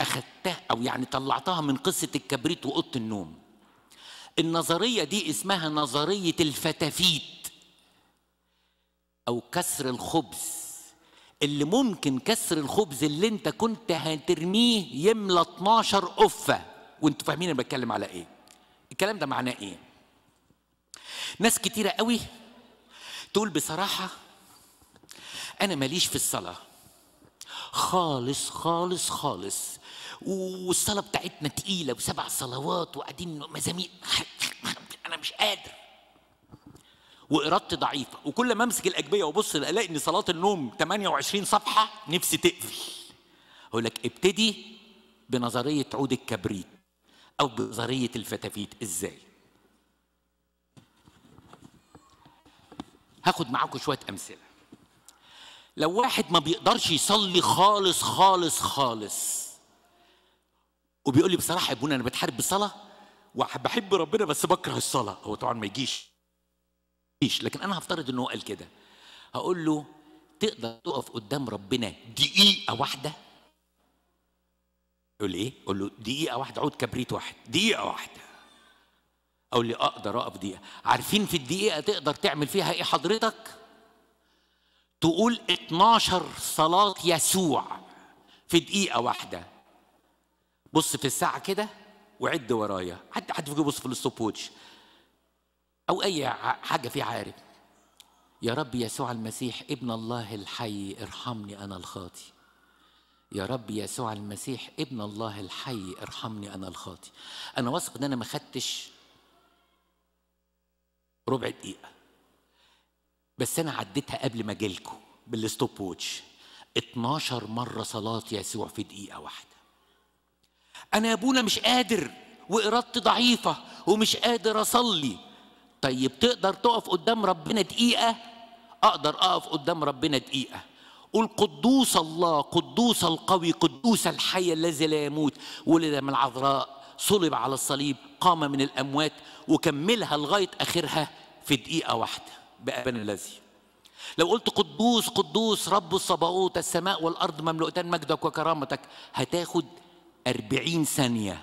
اخذتها او يعني طلعتها من قصه الكبريت واوضه النوم النظريه دي اسمها نظريه الفتافيت او كسر الخبز اللي ممكن كسر الخبز اللي انت كنت هترميه يملى 12 قفه وانتوا فاهمين انا بتكلم على ايه الكلام ده معناه ايه ناس كتيرة قوي تقول بصراحة أنا ماليش في الصلاة خالص خالص خالص والصلاة بتاعتنا تقيلة وسبع صلوات وقاعدين مزامير أنا مش قادر وإرادتي ضعيفة وكل ما أمسك الأجبية وأبص ألاقي إن صلاة النوم 28 صفحة نفسي تقفل أقول لك ابتدي بنظرية عود الكبريت أو بنظرية الفتافيت إزاي هاخد معاكم شويه امثله لو واحد ما بيقدرش يصلي خالص خالص خالص وبيقول لي بصراحه يا ابونا انا بتحارب بالصلاه وبحب ربنا بس بكره الصلاه هو طبعا ما يجيش لكن انا هفترض انه قال كده هقول له تقدر تقف قدام ربنا دقيقه واحده يقول ايه قول له دقيقه واحده عود كبريت واحد دقيقه واحده او اللي اقدر اقف دقيقه عارفين في الدقيقه تقدر تعمل فيها ايه حضرتك تقول 12 صلاه يسوع في دقيقه واحده بص في الساعه كده وعد ورايا حد حد يبص في الستوب ووتش او اي حاجه فيها عارف يا رب يسوع المسيح ابن الله الحي ارحمني انا الخاطي يا رب يسوع المسيح ابن الله الحي ارحمني انا الخاطي انا واثق ان انا ما خدتش ربع دقيقة بس أنا عديتها قبل ما أجيلكوا بالستوب ووتش 12 مرة صلاة يسوع في دقيقة واحدة أنا يا أبونا مش قادر وإرادتي ضعيفة ومش قادر أصلي طيب تقدر تقف قدام ربنا دقيقة أقدر أقف قدام ربنا دقيقة قل قدوس الله قدوس القوي قدوس الحي الذي لا يموت ولد من العذراء صلب على الصليب قام من الأموات وكملها لغاية آخرها في دقيقة واحدة بأبن الذي لو قلت قدوس قدوس رب الصباوت السماء والأرض مملؤتان مجدك وكرامتك هتاخد أربعين ثانية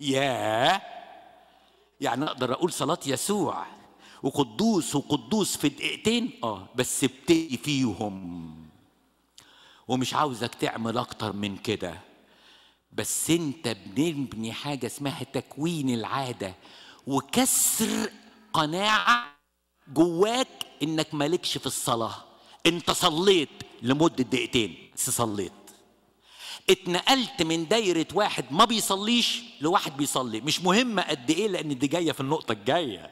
يا يعني أقدر أقول صلاة يسوع وقدوس وقدوس في دقيقتين اه بس ابتدي فيهم ومش عاوزك تعمل اكتر من كده بس انت بنبني حاجه اسمها تكوين العاده وكسر قناعه جواك انك مالكش في الصلاه انت صليت لمده دقيقتين بس صليت اتنقلت من دايره واحد ما بيصليش لواحد بيصلي مش مهم قد ايه لان دي جايه في النقطه الجايه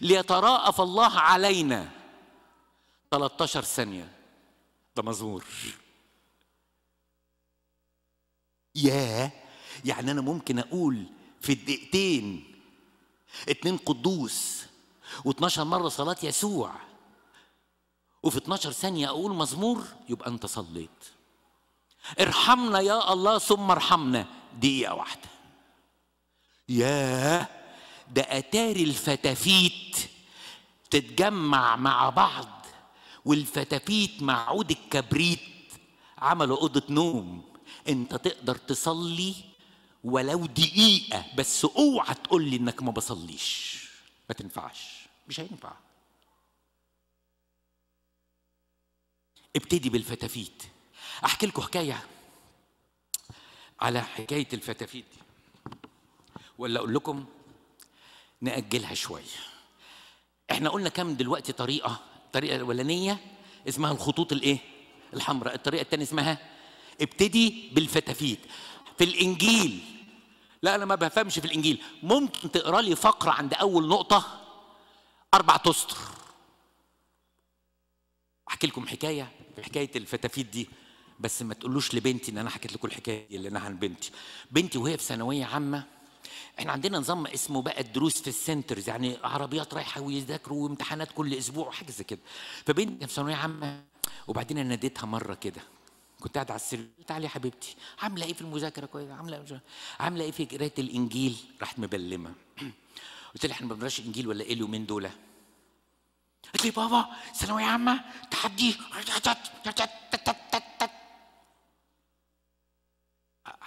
ليتراءف الله علينا 13 ثانيه ده مزمور ياه يعني انا ممكن اقول في الدقيقتين اتنين قدوس و12 مره صلاه يسوع وفي 12 ثانيه اقول مزمور يبقى انت صليت ارحمنا يا الله ثم ارحمنا دقيقه واحده ياه ده اتاري الفتافيت تتجمع مع بعض والفتافيت مع عود الكبريت عملوا اوضه نوم انت تقدر تصلي ولو دقيقه بس اوعى تقول لي انك ما بصليش ما تنفعش مش هينفع ابتدي بالفتافيت احكي لكم حكايه على حكايه الفتافيت دي ولا اقول لكم ناجلها شويه احنا قلنا كام دلوقتي طريقه الطريقه الاولانيه اسمها الخطوط الايه الحمراء الطريقه الثانيه اسمها ابتدي بالفتافيت في الانجيل لا انا ما بفهمش في الانجيل ممكن تقرا لي فقره عند اول نقطه اربع تسطر احكي لكم حكايه حكايه الفتافيت دي بس ما تقولوش لبنتي ان انا حكيت لكم الحكايه اللي انا عن بنتي بنتي وهي في ثانويه عامه احنا عندنا نظام اسمه بقى الدروس في السنترز يعني عربيات رايحه ويذاكروا وامتحانات كل اسبوع وحاجه زي كده فبنتي في ثانويه عامه وبعدين انا ناديتها مره كده كنت قاعد على السرير تعالي يا حبيبتي عامله ايه في المذاكره كويس عامله ايه عامله ايه في قرايه الانجيل راحت مبلمه قلت لها احنا ما بنقراش انجيل ولا ايه اليومين دول قالت لي بابا ثانويه عامه تحدي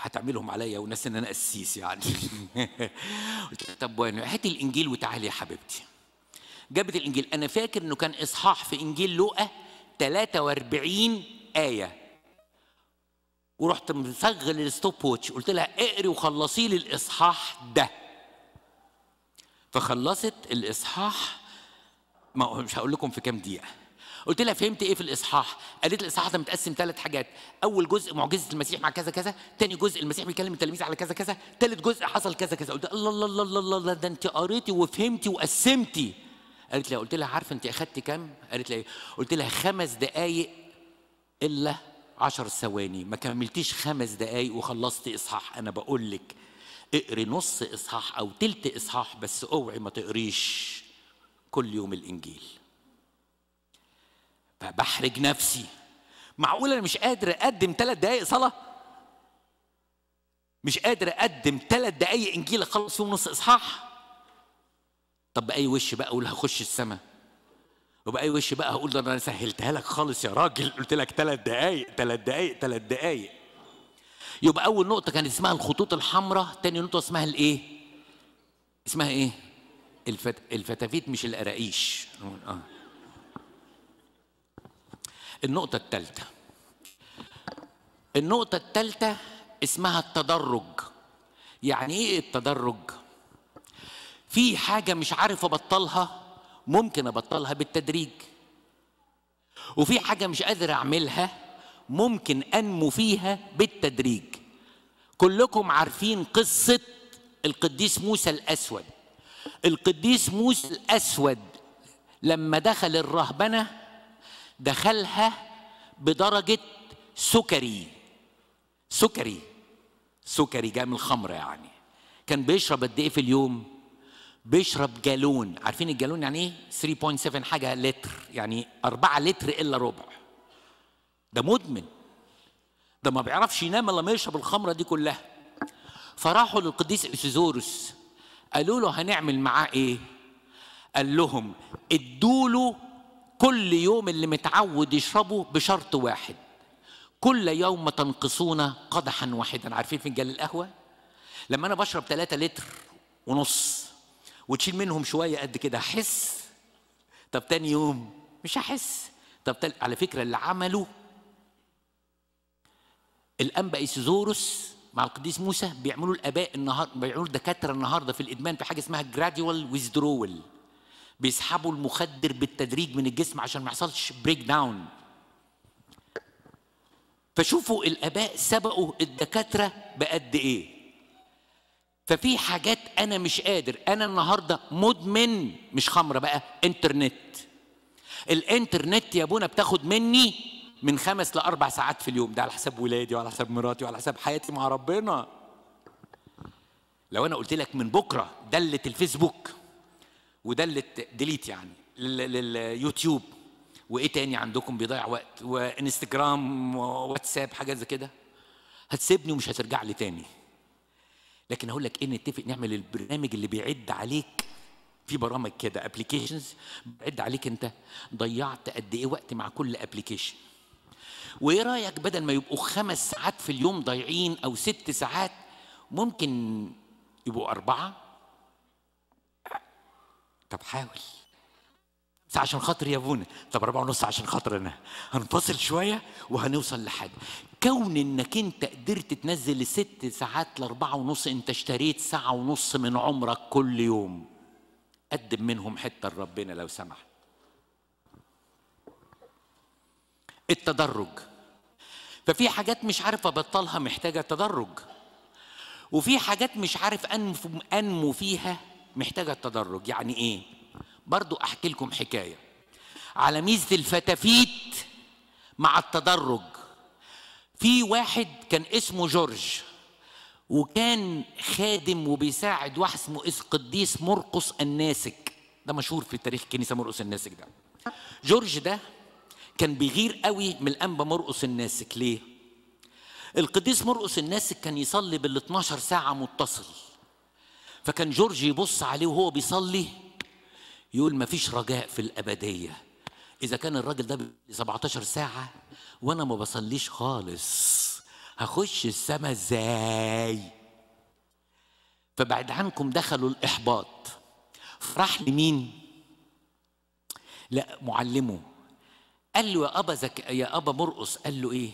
هتعملهم عليا وناس ان انا قسيس يعني قلت طب هات الانجيل وتعالي يا حبيبتي جابت الانجيل انا فاكر انه كان اصحاح في انجيل لوقا 43 ايه ورحت مشغل الستوب ووتش قلت لها اقري وخلصي لي الاصحاح ده فخلصت الاصحاح ما مش هقول لكم في كام دقيقه قلت لها فهمت ايه في الاصحاح قالت الاصحاح ده متقسم ثلاث حاجات اول جزء معجزه المسيح مع كذا كذا ثاني جزء المسيح بيكلم التلاميذ على كذا كذا ثالث جزء حصل كذا كذا قلت الله الله الله الله, الله ده انت قريتي وفهمتي وقسمتي قالت لي قلت لها عارفه انت اخذت كام قالت لي ايه قلت لها خمس دقائق الا عشر ثواني ما كملتيش خمس دقائق وخلصت اصحاح انا بقول لك اقري نص اصحاح او تلت اصحاح بس اوعي ما تقريش كل يوم الانجيل بحرج نفسي معقول انا مش قادر اقدم ثلاث دقائق صلاه مش قادر اقدم ثلاث دقائق انجيل اخلص فيهم نص اصحاح طب باي وش بقى اقول هخش السماء وباي وش بقى هقول ده انا سهلتها لك خالص يا راجل قلت لك ثلاث دقائق ثلاث دقائق ثلاث دقائق يبقى اول نقطه كانت اسمها الخطوط الحمراء تاني نقطه اسمها الايه اسمها ايه الفتافيت مش القراقيش اه النقطة الثالثة النقطة الثالثة اسمها التدرج يعني ايه التدرج؟ في حاجة مش عارف أبطلها ممكن أبطلها بالتدريج وفي حاجة مش قادر أعملها ممكن أنمو فيها بالتدريج كلكم عارفين قصة القديس موسى الأسود القديس موسى الأسود لما دخل الرهبنة دخلها بدرجة سكري سكري سكري جاي من الخمر يعني كان بيشرب قد ايه في اليوم؟ بيشرب جالون عارفين الجالون يعني ايه 3.7 حاجه لتر يعني 4 لتر الا ربع ده مدمن ده ما بيعرفش ينام الا ما يشرب الخمره دي كلها فراحوا للقديس اسيزوروس قالوا له هنعمل معاه ايه قال لهم ادوا له كل يوم اللي متعود يشربه بشرط واحد كل يوم تنقصون قدحا واحدا عارفين فنجان القهوه لما انا بشرب 3 لتر ونص وتشيل منهم شويه قد كده احس طب تاني يوم مش هحس طب تل... على فكره اللي عمله الانبا ايسيزوروس مع القديس موسى بيعملوا الاباء النهارده بيعملوا الدكاتره النهارده في الادمان في حاجه اسمها جراديوال ويزدرول بيسحبوا المخدر بالتدريج من الجسم عشان ما يحصلش بريك داون فشوفوا الاباء سبقوا الدكاتره بقد ايه ففي حاجات انا مش قادر انا النهارده مدمن مش خمره بقى انترنت الانترنت يا ابونا بتاخد مني من خمس لاربع ساعات في اليوم ده على حساب ولادي وعلى حساب مراتي وعلى حساب حياتي مع ربنا لو انا قلت لك من بكره دله الفيسبوك وده اللي ديليت يعني لليوتيوب وايه تاني عندكم بيضيع وقت وانستجرام وواتساب حاجه زي كده هتسيبني ومش هترجع لي تاني لكن هقول لك ايه نتفق نعمل البرنامج اللي بيعد عليك في برامج كده ابلكيشنز بيعد عليك انت ضيعت قد ايه وقت مع كل ابلكيشن وايه رايك بدل ما يبقوا خمس ساعات في اليوم ضايعين او ست ساعات ممكن يبقوا اربعه طب حاول ساعة عشان خاطر يا ابونا طب أربعة ونص عشان خاطر أنا هنفصل شوية وهنوصل لحاجة كون إنك أنت قدرت تنزل ست ساعات لأربعة ونص أنت اشتريت ساعة ونص من عمرك كل يوم قدم منهم حتة لربنا لو سمحت التدرج ففي حاجات مش عارف أبطلها محتاجة تدرج وفي حاجات مش عارف أنمو فيها محتاجة التدرج يعني إيه؟ برضو أحكي لكم حكاية على ميزة الفتافيت مع التدرج في واحد كان اسمه جورج وكان خادم وبيساعد واحد اسمه قديس مرقس الناسك ده مشهور في تاريخ الكنيسه مرقس الناسك ده جورج ده كان بيغير قوي من الانبا مرقس الناسك ليه القديس مرقس الناسك كان يصلي بال 12 ساعه متصل فكان جورج يبص عليه وهو بيصلي يقول ما فيش رجاء في الأبدية إذا كان الراجل ده 17 ساعة وأنا ما بصليش خالص هخش السما ازاي فبعد عنكم دخلوا الإحباط فرح لمين لا معلمه قال له يا أبا زك... يا أبا مرقص قال له إيه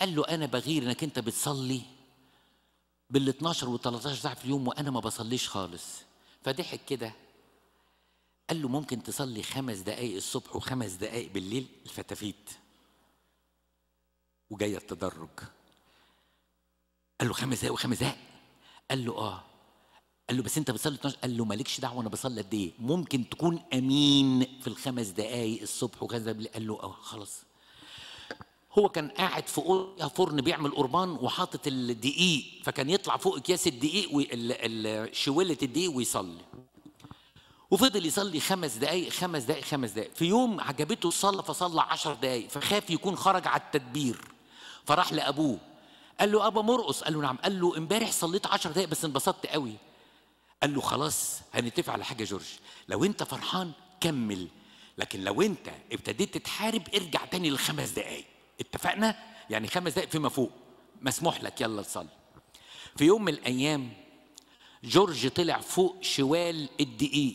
قال له أنا بغير إنك أنت بتصلي بال 12 وال 13 ساعه في اليوم وانا ما بصليش خالص فضحك كده قال له ممكن تصلي خمس دقائق الصبح وخمس دقائق بالليل الفتافيت وجايه التدرج قال له خمس دقائق وخمس دقائق قال له اه قال له بس انت بتصلي 12 قال له مالكش دعوه انا بصلي قد ايه ممكن تكون امين في الخمس دقائق الصبح وخمس دقائق بالليل قال له اه خلاص هو كان قاعد في فرن بيعمل قربان وحاطط الدقيق فكان يطلع فوق اكياس الدقيق شوله الدقيق ويصلي وفضل يصلي خمس دقايق خمس دقايق خمس دقايق في يوم عجبته الصلاة فصلى عشر دقايق فخاف يكون خرج على التدبير فراح لأبوه قال له أبا مرقص قال له نعم قال له امبارح صليت عشر دقايق بس انبسطت قوي قال له خلاص هنتفق على حاجة جورج لو أنت فرحان كمل لكن لو أنت ابتديت تتحارب ارجع تاني للخمس دقايق اتفقنا يعني خمس دقائق فيما فوق مسموح لك يلا نصلي في يوم من الايام جورج طلع فوق شوال الدقيق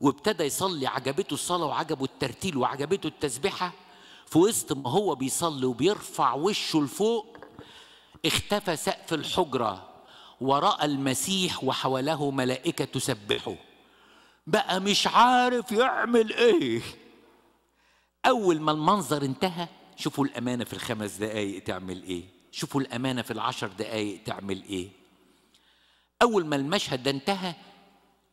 وابتدى يصلي عجبته الصلاه وعجبه الترتيل وعجبته التسبيحه في وسط ما هو بيصلي وبيرفع وشه لفوق اختفى سقف الحجره وراى المسيح وحوله ملائكه تسبحه بقى مش عارف يعمل ايه اول ما المنظر انتهى شوفوا الأمانة في الخمس دقايق تعمل إيه شوفوا الأمانة في العشر دقايق تعمل إيه أول ما المشهد ده انتهى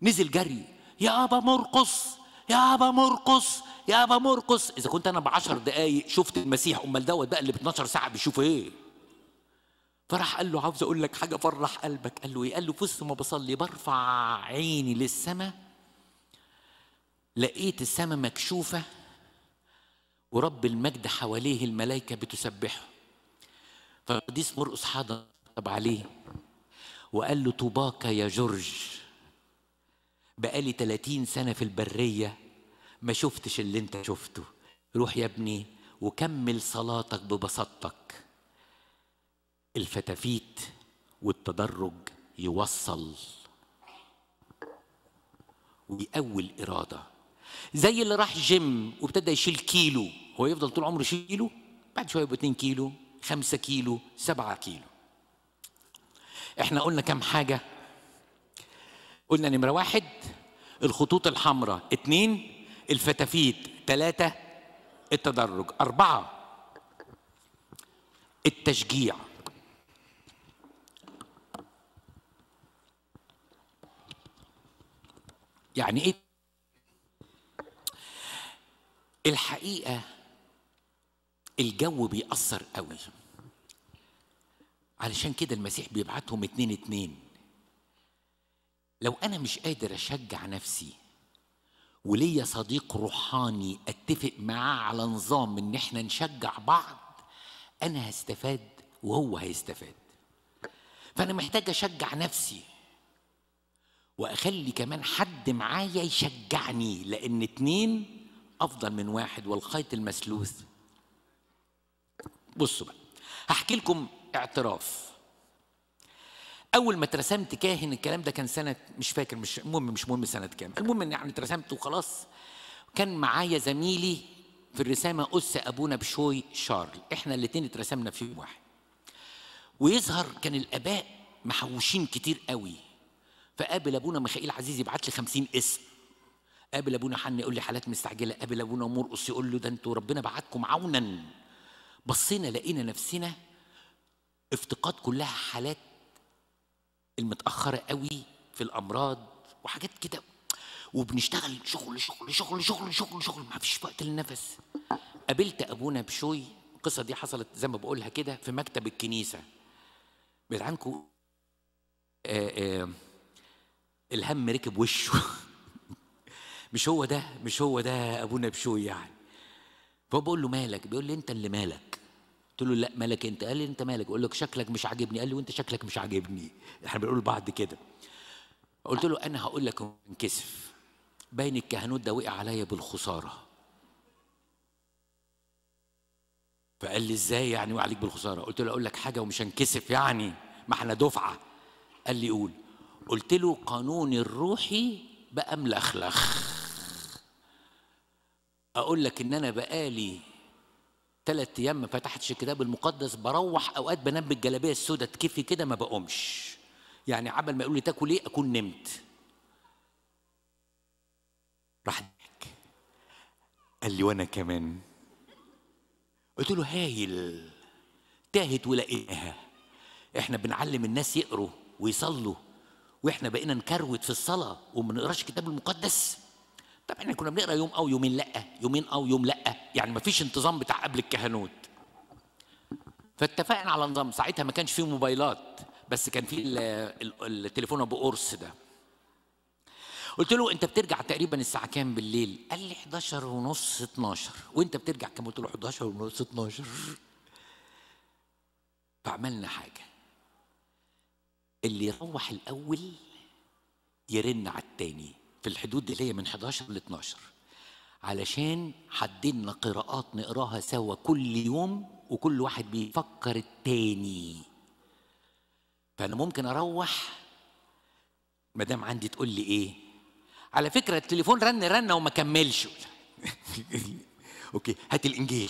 نزل جري يا أبا مرقص يا أبا مرقص يا أبا مرقص إذا كنت أنا بعشر دقايق شفت المسيح أمال دوت بقى اللي ب 12 ساعة بيشوف إيه فراح قال له عاوز أقول لك حاجة فرح قلبك قال له إيه قال له في ما بصلي برفع عيني للسماء لقيت السماء مكشوفة ورب المجد حواليه الملائكة بتسبحه فالقديس مرقس حضر طب عليه وقال له طوباك يا جورج بقالي 30 سنة في البرية ما شفتش اللي انت شفته روح يا ابني وكمل صلاتك ببساطتك الفتافيت والتدرج يوصل ويقوي الإرادة زي اللي راح جيم وابتدى يشيل كيلو هو يفضل طول عمره يشيله بعد شويه يبقوا 2 كيلو 5 كيلو 7 كيلو احنا قلنا كم حاجه قلنا نمره واحد الخطوط الحمراء اثنين الفتافيت ثلاثة التدرج أربعة التشجيع يعني ايه الحقيقه الجو بيأثر قوي علشان كده المسيح بيبعتهم اتنين اتنين لو أنا مش قادر أشجع نفسي وليا صديق روحاني أتفق معاه على نظام إن إحنا نشجع بعض أنا هستفاد وهو هيستفاد فأنا محتاج أشجع نفسي وأخلي كمان حد معايا يشجعني لأن اتنين أفضل من واحد والخيط المسلوث بصوا بقى هحكي لكم اعتراف اول ما اترسمت كاهن الكلام ده كان سنه مش فاكر مش المهم مش مهم سنه كام المهم ان يعني اترسمت وخلاص كان معايا زميلي في الرسامه اس ابونا بشوي شارل احنا الاثنين اترسمنا في يوم واحد ويظهر كان الاباء محوشين كتير قوي فقابل ابونا ميخائيل عزيز يبعت لي 50 اسم قابل ابونا حن يقول لي حالات مستعجله قابل ابونا مرقص يقول له ده انتوا ربنا بعتكم عونا بصينا لقينا نفسنا افتقاد كلها حالات المتأخرة قوي في الأمراض وحاجات كده وبنشتغل شغل شغل شغل شغل شغل شغل ما فيش وقت للنفس قابلت أبونا بشوي القصة دي حصلت زي ما بقولها كده في مكتب الكنيسة بعيد عنكم الهم ركب وشه مش هو ده مش هو ده أبونا بشوي يعني فهو بقول له مالك بيقول لي انت اللي مالك قلت له لا مالك انت قال لي انت مالك بقول لك شكلك مش عاجبني قال لي وانت شكلك مش عاجبني احنا بنقول لبعض كده قلت له انا هقول لك انكسف باين الكهنوت ده وقع عليا بالخساره فقال لي ازاي يعني وقع عليك بالخساره قلت له اقول لك حاجه ومش هنكسف يعني ما احنا دفعه قال لي قول قلت له قانوني الروحي بقى ملخلخ اقول لك ان انا بقالي ثلاث ايام ما فتحتش الكتاب المقدس بروح اوقات بنام بالجلابيه السوداء تكفي كده ما بقومش يعني عبل ما يقول لي تاكل ايه اكون نمت راح ضحك قال لي وانا كمان قلت له هايل تاهت ولقيناها احنا بنعلم الناس يقروا ويصلوا واحنا بقينا نكروت في الصلاه وما نقراش الكتاب المقدس طب احنا كنا بنقرا يوم او يومين لا يومين او يوم لا يعني ما فيش انتظام بتاع قبل الكهنوت فاتفقنا على نظام ساعتها ما كانش فيه موبايلات بس كان فيه التليفون ابو قرص ده قلت له انت بترجع تقريبا الساعه كام بالليل قال لي 11 ونص 12 وانت بترجع كام قلت له 11 ونص 12 فعملنا حاجه اللي يروح الاول يرن على الثاني في الحدود دي اللي هي من 11 ل 12 علشان حددنا قراءات نقراها سوا كل يوم وكل واحد بيفكر التاني فانا ممكن اروح ما دام عندي تقول لي ايه على فكره التليفون رن رن وما كملش اوكي هات الانجيل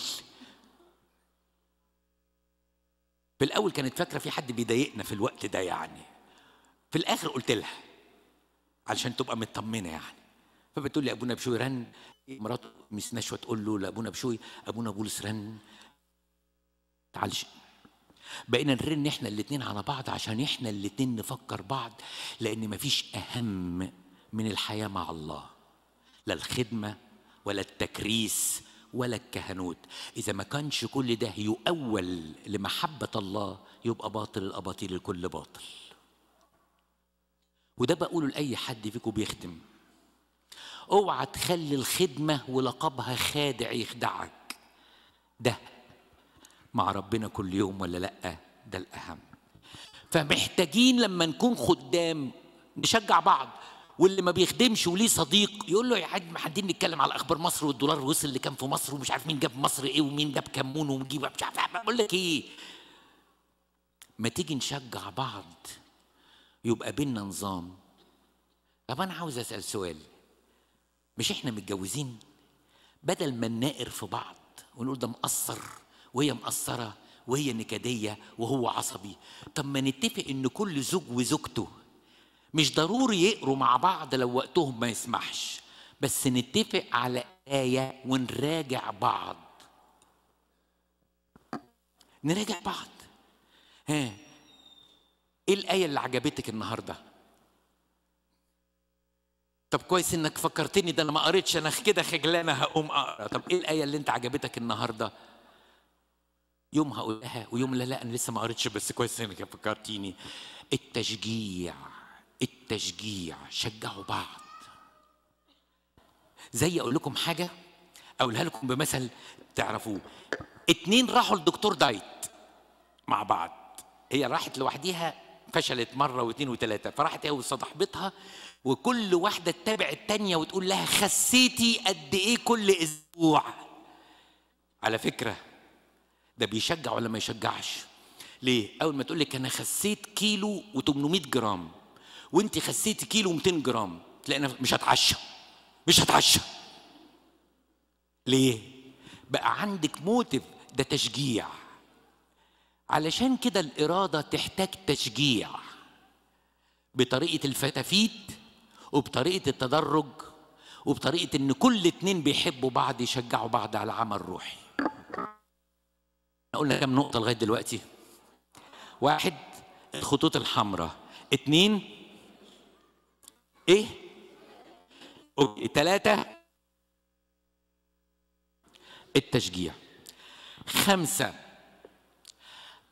في الاول كانت فاكره في حد بيضايقنا في الوقت ده يعني في الاخر قلت لها علشان تبقى مطمنه يعني فبتقول لي ابونا بشوي رن مراته مس نشوه تقول له لابونا بشوي ابونا بولس رن تعالش بقينا نرن احنا الاثنين على بعض عشان احنا الاثنين نفكر بعض لان مفيش اهم من الحياه مع الله لا الخدمه ولا التكريس ولا الكهنوت إذا ما كانش كل ده يؤول لمحبة الله يبقى باطل الأباطيل الكل باطل وده بقوله لأي حد فيكم بيخدم اوعى تخلي الخدمة ولقبها خادع يخدعك ده مع ربنا كل يوم ولا لأ ده الأهم فمحتاجين لما نكون خدام نشجع بعض واللي ما بيخدمش وليه صديق يقول له يا حاج ما حدين نتكلم على اخبار مصر والدولار وصل لكام في مصر ومش عارف مين جاب مصر ايه ومين جاب كمون ومجيب مش عارف بقول لك ايه ما تيجي نشجع بعض يبقى بينا نظام طب انا عاوز اسال سؤال مش احنا متجوزين بدل ما نناقر في بعض ونقول ده مقصر وهي مقصره وهي نكديه وهو عصبي طب ما نتفق ان كل زوج وزوجته مش ضروري يقروا مع بعض لو وقتهم ما يسمحش بس نتفق على آية ونراجع بعض نراجع بعض ها ايه الايه اللي عجبتك النهارده طب كويس انك فكرتني ده انا ما قريتش انا كده خجلانه هقوم اقرا طب ايه الايه اللي انت عجبتك النهارده يوم هقولها ويوم لا لا انا لسه ما قريتش بس كويس انك فكرتيني التشجيع التشجيع شجعوا بعض زي اقول لكم حاجه اقولها لكم بمثل تعرفوه اتنين راحوا لدكتور دايت مع بعض هي راحت لوحديها فشلت مره واثنين وثلاثه فراحت هي وصاحبتها وكل واحده تتابع الثانيه وتقول لها خسيتي قد ايه كل اسبوع على فكره ده بيشجع ولا ما يشجعش ليه اول ما تقول لك انا خسيت كيلو و800 جرام وانت خسيتي كيلو و200 جرام تلاقي مش هتعشى مش هتعشى ليه بقى عندك موتيف ده تشجيع علشان كده الإرادة تحتاج تشجيع بطريقة الفتافيت وبطريقة التدرج وبطريقة إن كل اتنين بيحبوا بعض يشجعوا بعض على عمل روحي. قلنا كام نقطة لغاية دلوقتي؟ واحد الخطوط الحمراء، اتنين إيه؟ تلاتة التشجيع. خمسة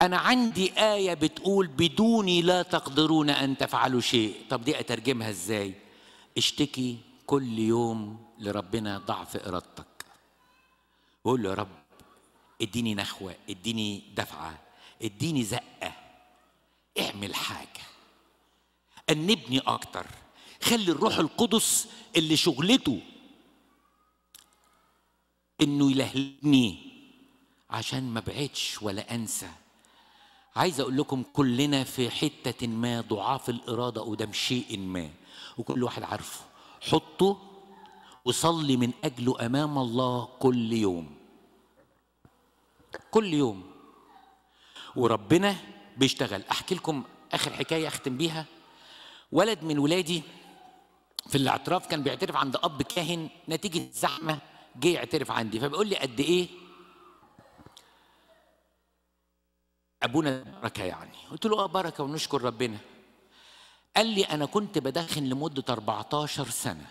أنا عندي آية بتقول بدوني لا تقدرون أن تفعلوا شيء طب دي أترجمها إزاي اشتكي كل يوم لربنا ضعف إرادتك وقول له يا رب اديني نخوة اديني دفعة اديني زقة اعمل حاجة أنبني أكتر خلي الروح القدس اللي شغلته انه يلهلني عشان ما بعدش ولا انسى عايز اقول لكم كلنا في حته ما ضعاف الاراده قدام شيء ما وكل واحد عارفه حطه وصلي من اجله امام الله كل يوم كل يوم وربنا بيشتغل احكي لكم اخر حكايه اختم بيها ولد من ولادي في الاعتراف كان بيعترف عند اب كاهن نتيجه زحمه جه يعترف عندي فبيقول لي قد ايه ابونا بركه يعني قلت له اه بركه ونشكر ربنا قال لي انا كنت بدخن لمده 14 سنه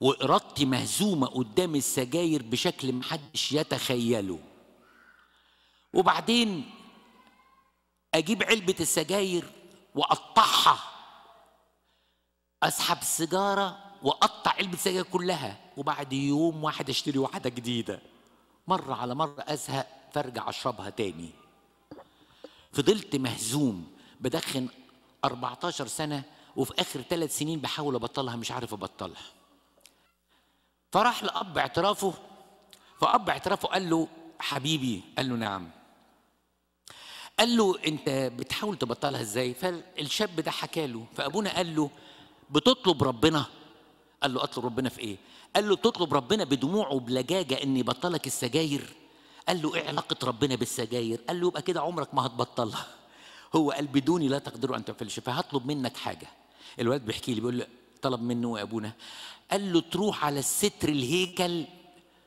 وارادتي مهزومه قدام السجاير بشكل محدش يتخيله وبعدين اجيب علبه السجاير واقطعها اسحب السيجاره واقطع علبه السجاير كلها وبعد يوم واحد اشتري واحده جديده مره على مره ازهق فارجع اشربها تاني فضلت مهزوم بدخن 14 سنة وفي آخر ثلاث سنين بحاول أبطلها مش عارف أبطلها فراح لأب اعترافه فأب اعترافه قال له حبيبي قال له نعم قال له انت بتحاول تبطلها ازاي فالشاب ده حكى له فابونا قال له بتطلب ربنا قال له اطلب ربنا في ايه قال له تطلب ربنا بدموعه بلجاجه اني بطلك السجاير قال له ايه علاقه ربنا بالسجاير قال له يبقى كده عمرك ما هتبطلها هو قال بدوني لا تقدروا ان تنفلش فهطلب منك حاجه الولد بيحكي لي بيقول له طلب منه إيه ابونا قال له تروح على الستر الهيكل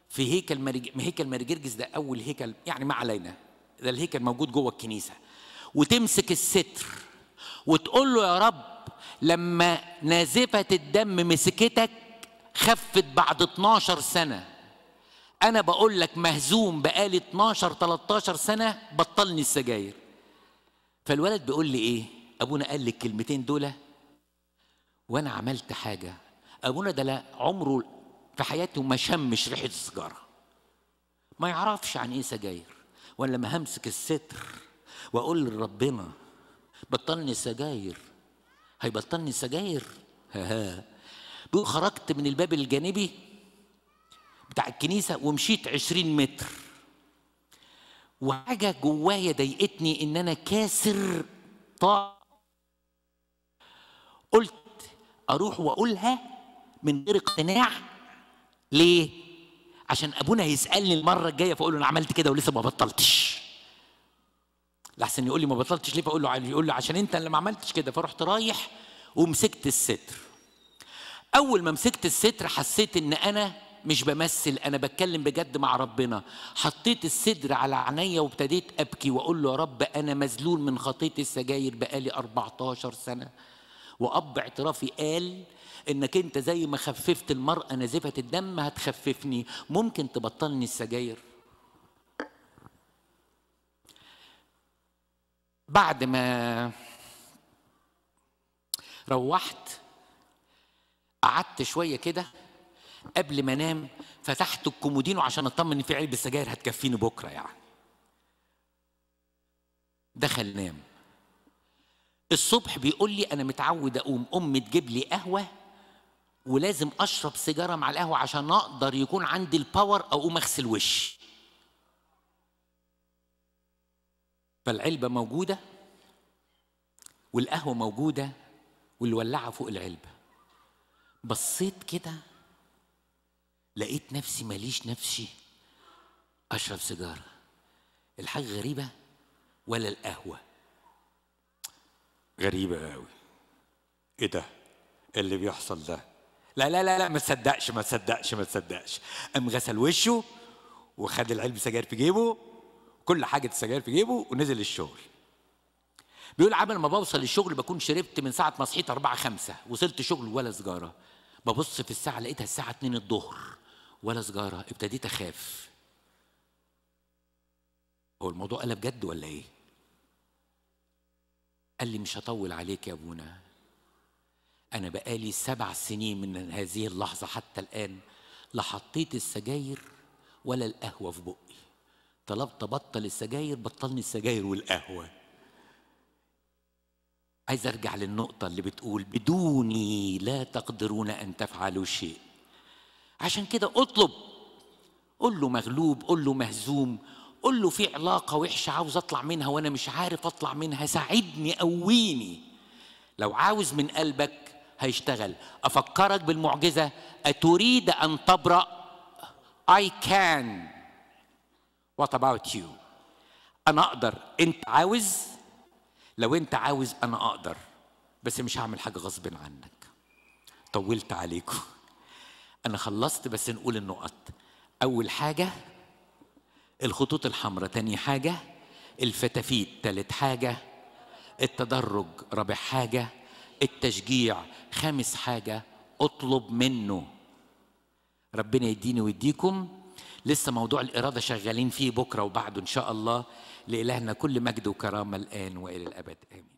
في هيكل مرج... هيكل جرجس ده اول هيكل يعني ما علينا ده الهيكل موجود جوه الكنيسه وتمسك الستر وتقول له يا رب لما نازفه الدم مسكتك خفت بعد 12 سنه انا بقول لك مهزوم بقالي 12 13 سنه بطلني السجاير فالولد بيقول لي ايه ابونا قال لي الكلمتين دول وانا عملت حاجه ابونا ده لا عمره في حياته ما شمش ريحه السيجاره ما يعرفش عن ايه سجاير وانا لما همسك الستر واقول لربنا بطلني سجاير هيبطلني سجاير ها ها بيقول خرجت من الباب الجانبي بتاع الكنيسة ومشيت عشرين متر وحاجة جوايا ضايقتني إن أنا كاسر طاقة قلت أروح وأقولها من غير اقتناع ليه؟ عشان أبونا هيسألني المرة الجاية فأقول له أنا عملت كده ولسه ما بطلتش لحسن يقول لي ما بطلتش ليه فأقول له يقول له عشان أنت اللي ما عملتش كده فرحت رايح ومسكت الستر أول ما مسكت الستر حسيت إن أنا مش بمثل انا بتكلم بجد مع ربنا حطيت الصدر على عينيا وابتديت ابكي واقول له يا رب انا مذلول من خطيه السجاير بقالي 14 سنه واب اعترافي قال انك انت زي ما خففت المراه نزفه الدم هتخففني ممكن تبطلني السجاير بعد ما روحت قعدت شويه كده قبل ما انام فتحت الكومودينو عشان اطمن ان في علبه سجاير هتكفيني بكره يعني دخل نام الصبح بيقول لي انا متعود اقوم امي تجيب لي قهوه ولازم اشرب سيجاره مع القهوه عشان اقدر يكون عندي الباور اقوم اغسل وشي فالعلبه موجوده والقهوه موجوده والولعه فوق العلبه بصيت كده لقيت نفسي ماليش نفسي اشرب سيجاره الحاجه غريبه ولا القهوه غريبه قوي ايه ده إيه اللي بيحصل ده لا لا لا لا ما تصدقش ما تصدقش ما تصدقش قام غسل وشه وخد العلب سجاير في جيبه كل حاجه السجاير في جيبه ونزل الشغل بيقول عمل ما بوصل الشغل بكون شربت من ساعه ما صحيت 4 5 وصلت شغل ولا سجاره ببص في الساعه لقيتها الساعه 2 الظهر ولا سجاره ابتديت اخاف هو الموضوع قلب جد ولا ايه قال لي مش هطول عليك يا ابونا انا بقالي سبع سنين من هذه اللحظه حتى الان لا حطيت السجاير ولا القهوه في بقي طلبت بطل السجاير بطلني السجاير والقهوه عايز ارجع للنقطه اللي بتقول بدوني لا تقدرون ان تفعلوا شيء عشان كده اطلب قول له مغلوب قول له مهزوم قول له في علاقة وحشة عاوز أطلع منها وأنا مش عارف أطلع منها ساعدني قويني لو عاوز من قلبك هيشتغل أفكرك بالمعجزة أتريد أن تبرأ I can What about you أنا أقدر أنت عاوز لو أنت عاوز أنا أقدر بس مش هعمل حاجة غصب عنك طولت عليكم أنا خلصت بس نقول النقط أول حاجة الخطوط الحمراء تاني حاجة الفتافيت تالت حاجة التدرج رابع حاجة التشجيع خامس حاجة اطلب منه ربنا يديني ويديكم لسه موضوع الإرادة شغالين فيه بكرة وبعده إن شاء الله لإلهنا كل مجد وكرامة الآن وإلى الأبد آمين